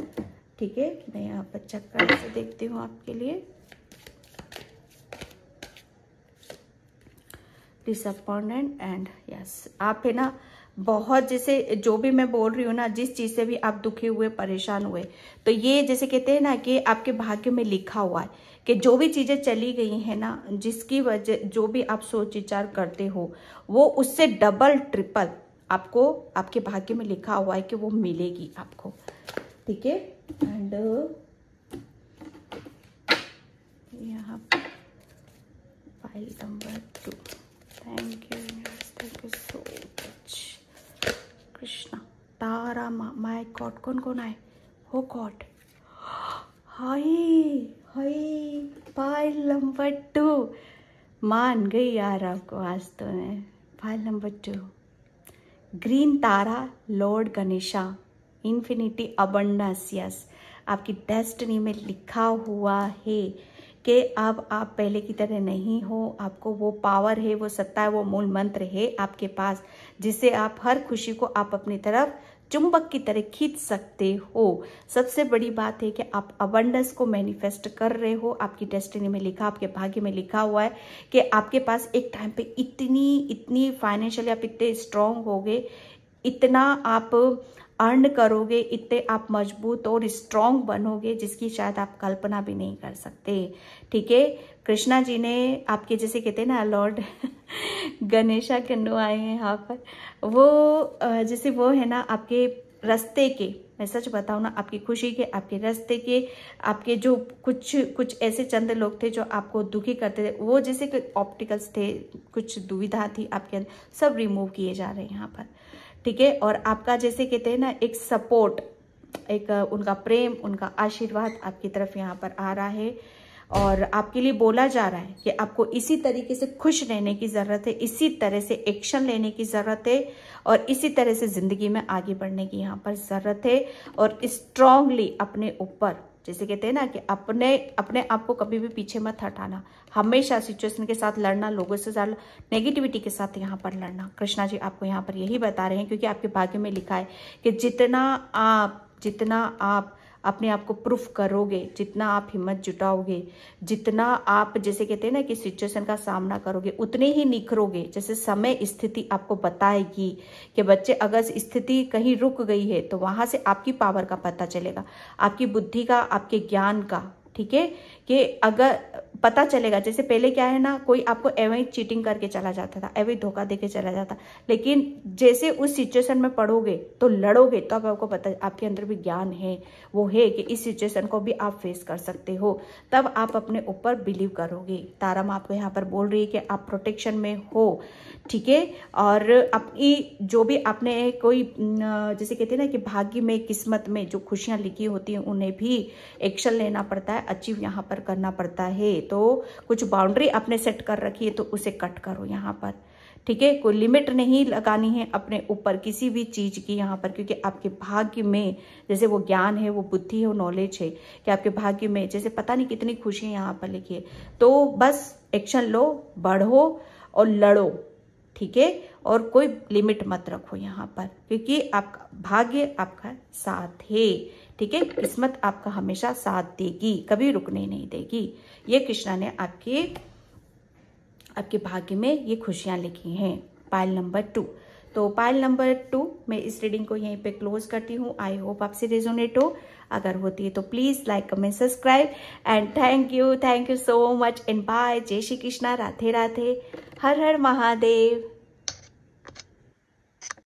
ठीक है मैं यहाँ पर चक्कर से देखती हूँ आपके लिए डिसअपॉइंटेड एंड यस आप है ना बहुत जैसे जो भी मैं बोल रही हूँ ना जिस चीज़ से भी आप दुखी हुए परेशान हुए तो ये जैसे कहते हैं ना कि आपके भाग्य में लिखा हुआ है कि जो भी चीज़ें चली गई हैं ना जिसकी वजह जो भी आप सोच विचार करते हो वो उससे डबल ट्रिपल आपको आपके भाग्य में लिखा हुआ है कि वो मिलेगी आपको ठीक है एंड यहाँ pile number two thank you thank you so much Krishna Tara my god कौन कौन आए हो oh god hi hi pile number two मान गई यार आपको आज तो मैं pile number two green Tara lord Ganesha infinity yes आपकी डेस्टनी में लिखा हुआ है कि अब आप पहले की तरह नहीं हो आपको वो पावर है वो सत्ता है वो मूल मंत्र है आपके पास जिससे आप हर खुशी को आप अपनी तरफ चुंबक की तरह खींच सकते हो सबसे बड़ी बात है कि आप अबंडस को मैनिफेस्ट कर रहे हो आपकी डेस्टिनी में लिखा आपके भाग्य में लिखा हुआ है कि आपके पास एक टाइम पे इतनी इतनी फाइनेंशियली आप इतने स्ट्रांग हो गए इतना आप अर्न करोगे इतने आप मजबूत और स्ट्रांग बनोगे जिसकी शायद आप कल्पना भी नहीं कर सकते ठीक है कृष्णा जी ने आपके जैसे कहते हैं ना लॉर्ड [LAUGHS] गणेशा कन्नू आए हैं यहाँ पर वो जैसे वो है ना आपके रस्ते के मैं सच बताऊँ ना आपकी खुशी के आपके रास्ते के आपके जो कुछ कुछ ऐसे चंद लोग थे जो आपको दुखी करते थे वो जैसे ऑप्टिकल्स थे कुछ दुविधा थी आपके अंदर सब रिमूव किए जा रहे हैं यहाँ पर ठीक है और आपका जैसे कहते हैं ना एक सपोर्ट एक उनका प्रेम उनका आशीर्वाद आपकी तरफ यहाँ पर आ रहा है और आपके लिए बोला जा रहा है कि आपको इसी तरीके से खुश रहने की ज़रूरत है इसी तरह से एक्शन लेने की ज़रूरत है और इसी तरह से ज़िंदगी में आगे बढ़ने की यहाँ पर ज़रूरत है और स्ट्रांगली अपने ऊपर जैसे कहते हैं ना कि अपने अपने आप को कभी भी पीछे मत हटाना हमेशा सिचुएशन के साथ लड़ना लोगों से ज़्यादा नेगेटिविटी के साथ यहाँ पर लड़ना कृष्णा जी आपको यहाँ पर यही बता रहे हैं क्योंकि आपके भाग्य में लिखा है कि जितना आप जितना आप अपने आप को प्रूफ करोगे जितना आप हिम्मत जुटाओगे जितना आप जैसे कहते हैं ना कि सिचुएशन का सामना करोगे उतने ही निखरोगे जैसे समय स्थिति आपको बताएगी कि बच्चे अगर स्थिति कहीं रुक गई है तो वहां से आपकी पावर का पता चलेगा आपकी बुद्धि का आपके ज्ञान का ठीक है कि अगर पता चलेगा जैसे पहले क्या है ना कोई आपको एवं चीटिंग करके चला जाता था एवं धोखा दे के चला जाता लेकिन जैसे उस सिचुएशन में पढ़ोगे तो लड़ोगे तो अब आपको पता आपके अंदर भी ज्ञान है वो है कि इस सिचुएशन को भी आप फेस कर सकते हो तब आप अपने ऊपर बिलीव करोगे तारम आपको यहाँ पर बोल रही है कि आप प्रोटेक्शन में हो ठीक है और अपनी जो भी आपने कोई जैसे कहते ना कि भाग्य में किस्मत में जो खुशियाँ लिखी होती हैं उन्हें भी एक्शन लेना पड़ता है अचीव यहाँ पर कट करना पड़ता है तो कुछ बाउंड्री आपने सेट कर रखी है तो उसे कट करो यहाँ पर ठीक है कोई लिमिट नहीं लगानी है अपने ऊपर किसी भी चीज़ की यहाँ पर क्योंकि आपके भाग्य में जैसे वो ज्ञान है वो बुद्धि है वो नॉलेज है कि आपके भाग्य में जैसे पता नहीं कितनी खुशी है यहाँ पर लिखिए तो बस एक्शन लो बढ़ो और लड़ो ठीक है और कोई लिमिट मत रखो यहाँ पर क्योंकि आपका भाग्य आपका साथ है ठीक है किस्मत आपका हमेशा साथ देगी कभी रुकने नहीं देगी ये कृष्णा ने आपके आपके भाग्य में ये खुशियां लिखी हैं पायल नंबर टू तो पायल नंबर टू मैं इस रीडिंग को यहीं पे क्लोज करती हूँ आई होप आपसे रेजोनेट हो अगर होती है तो please like comment subscribe and thank you thank you so much and bye जय श्री कृष्णा राधे राधे हर हर महादेव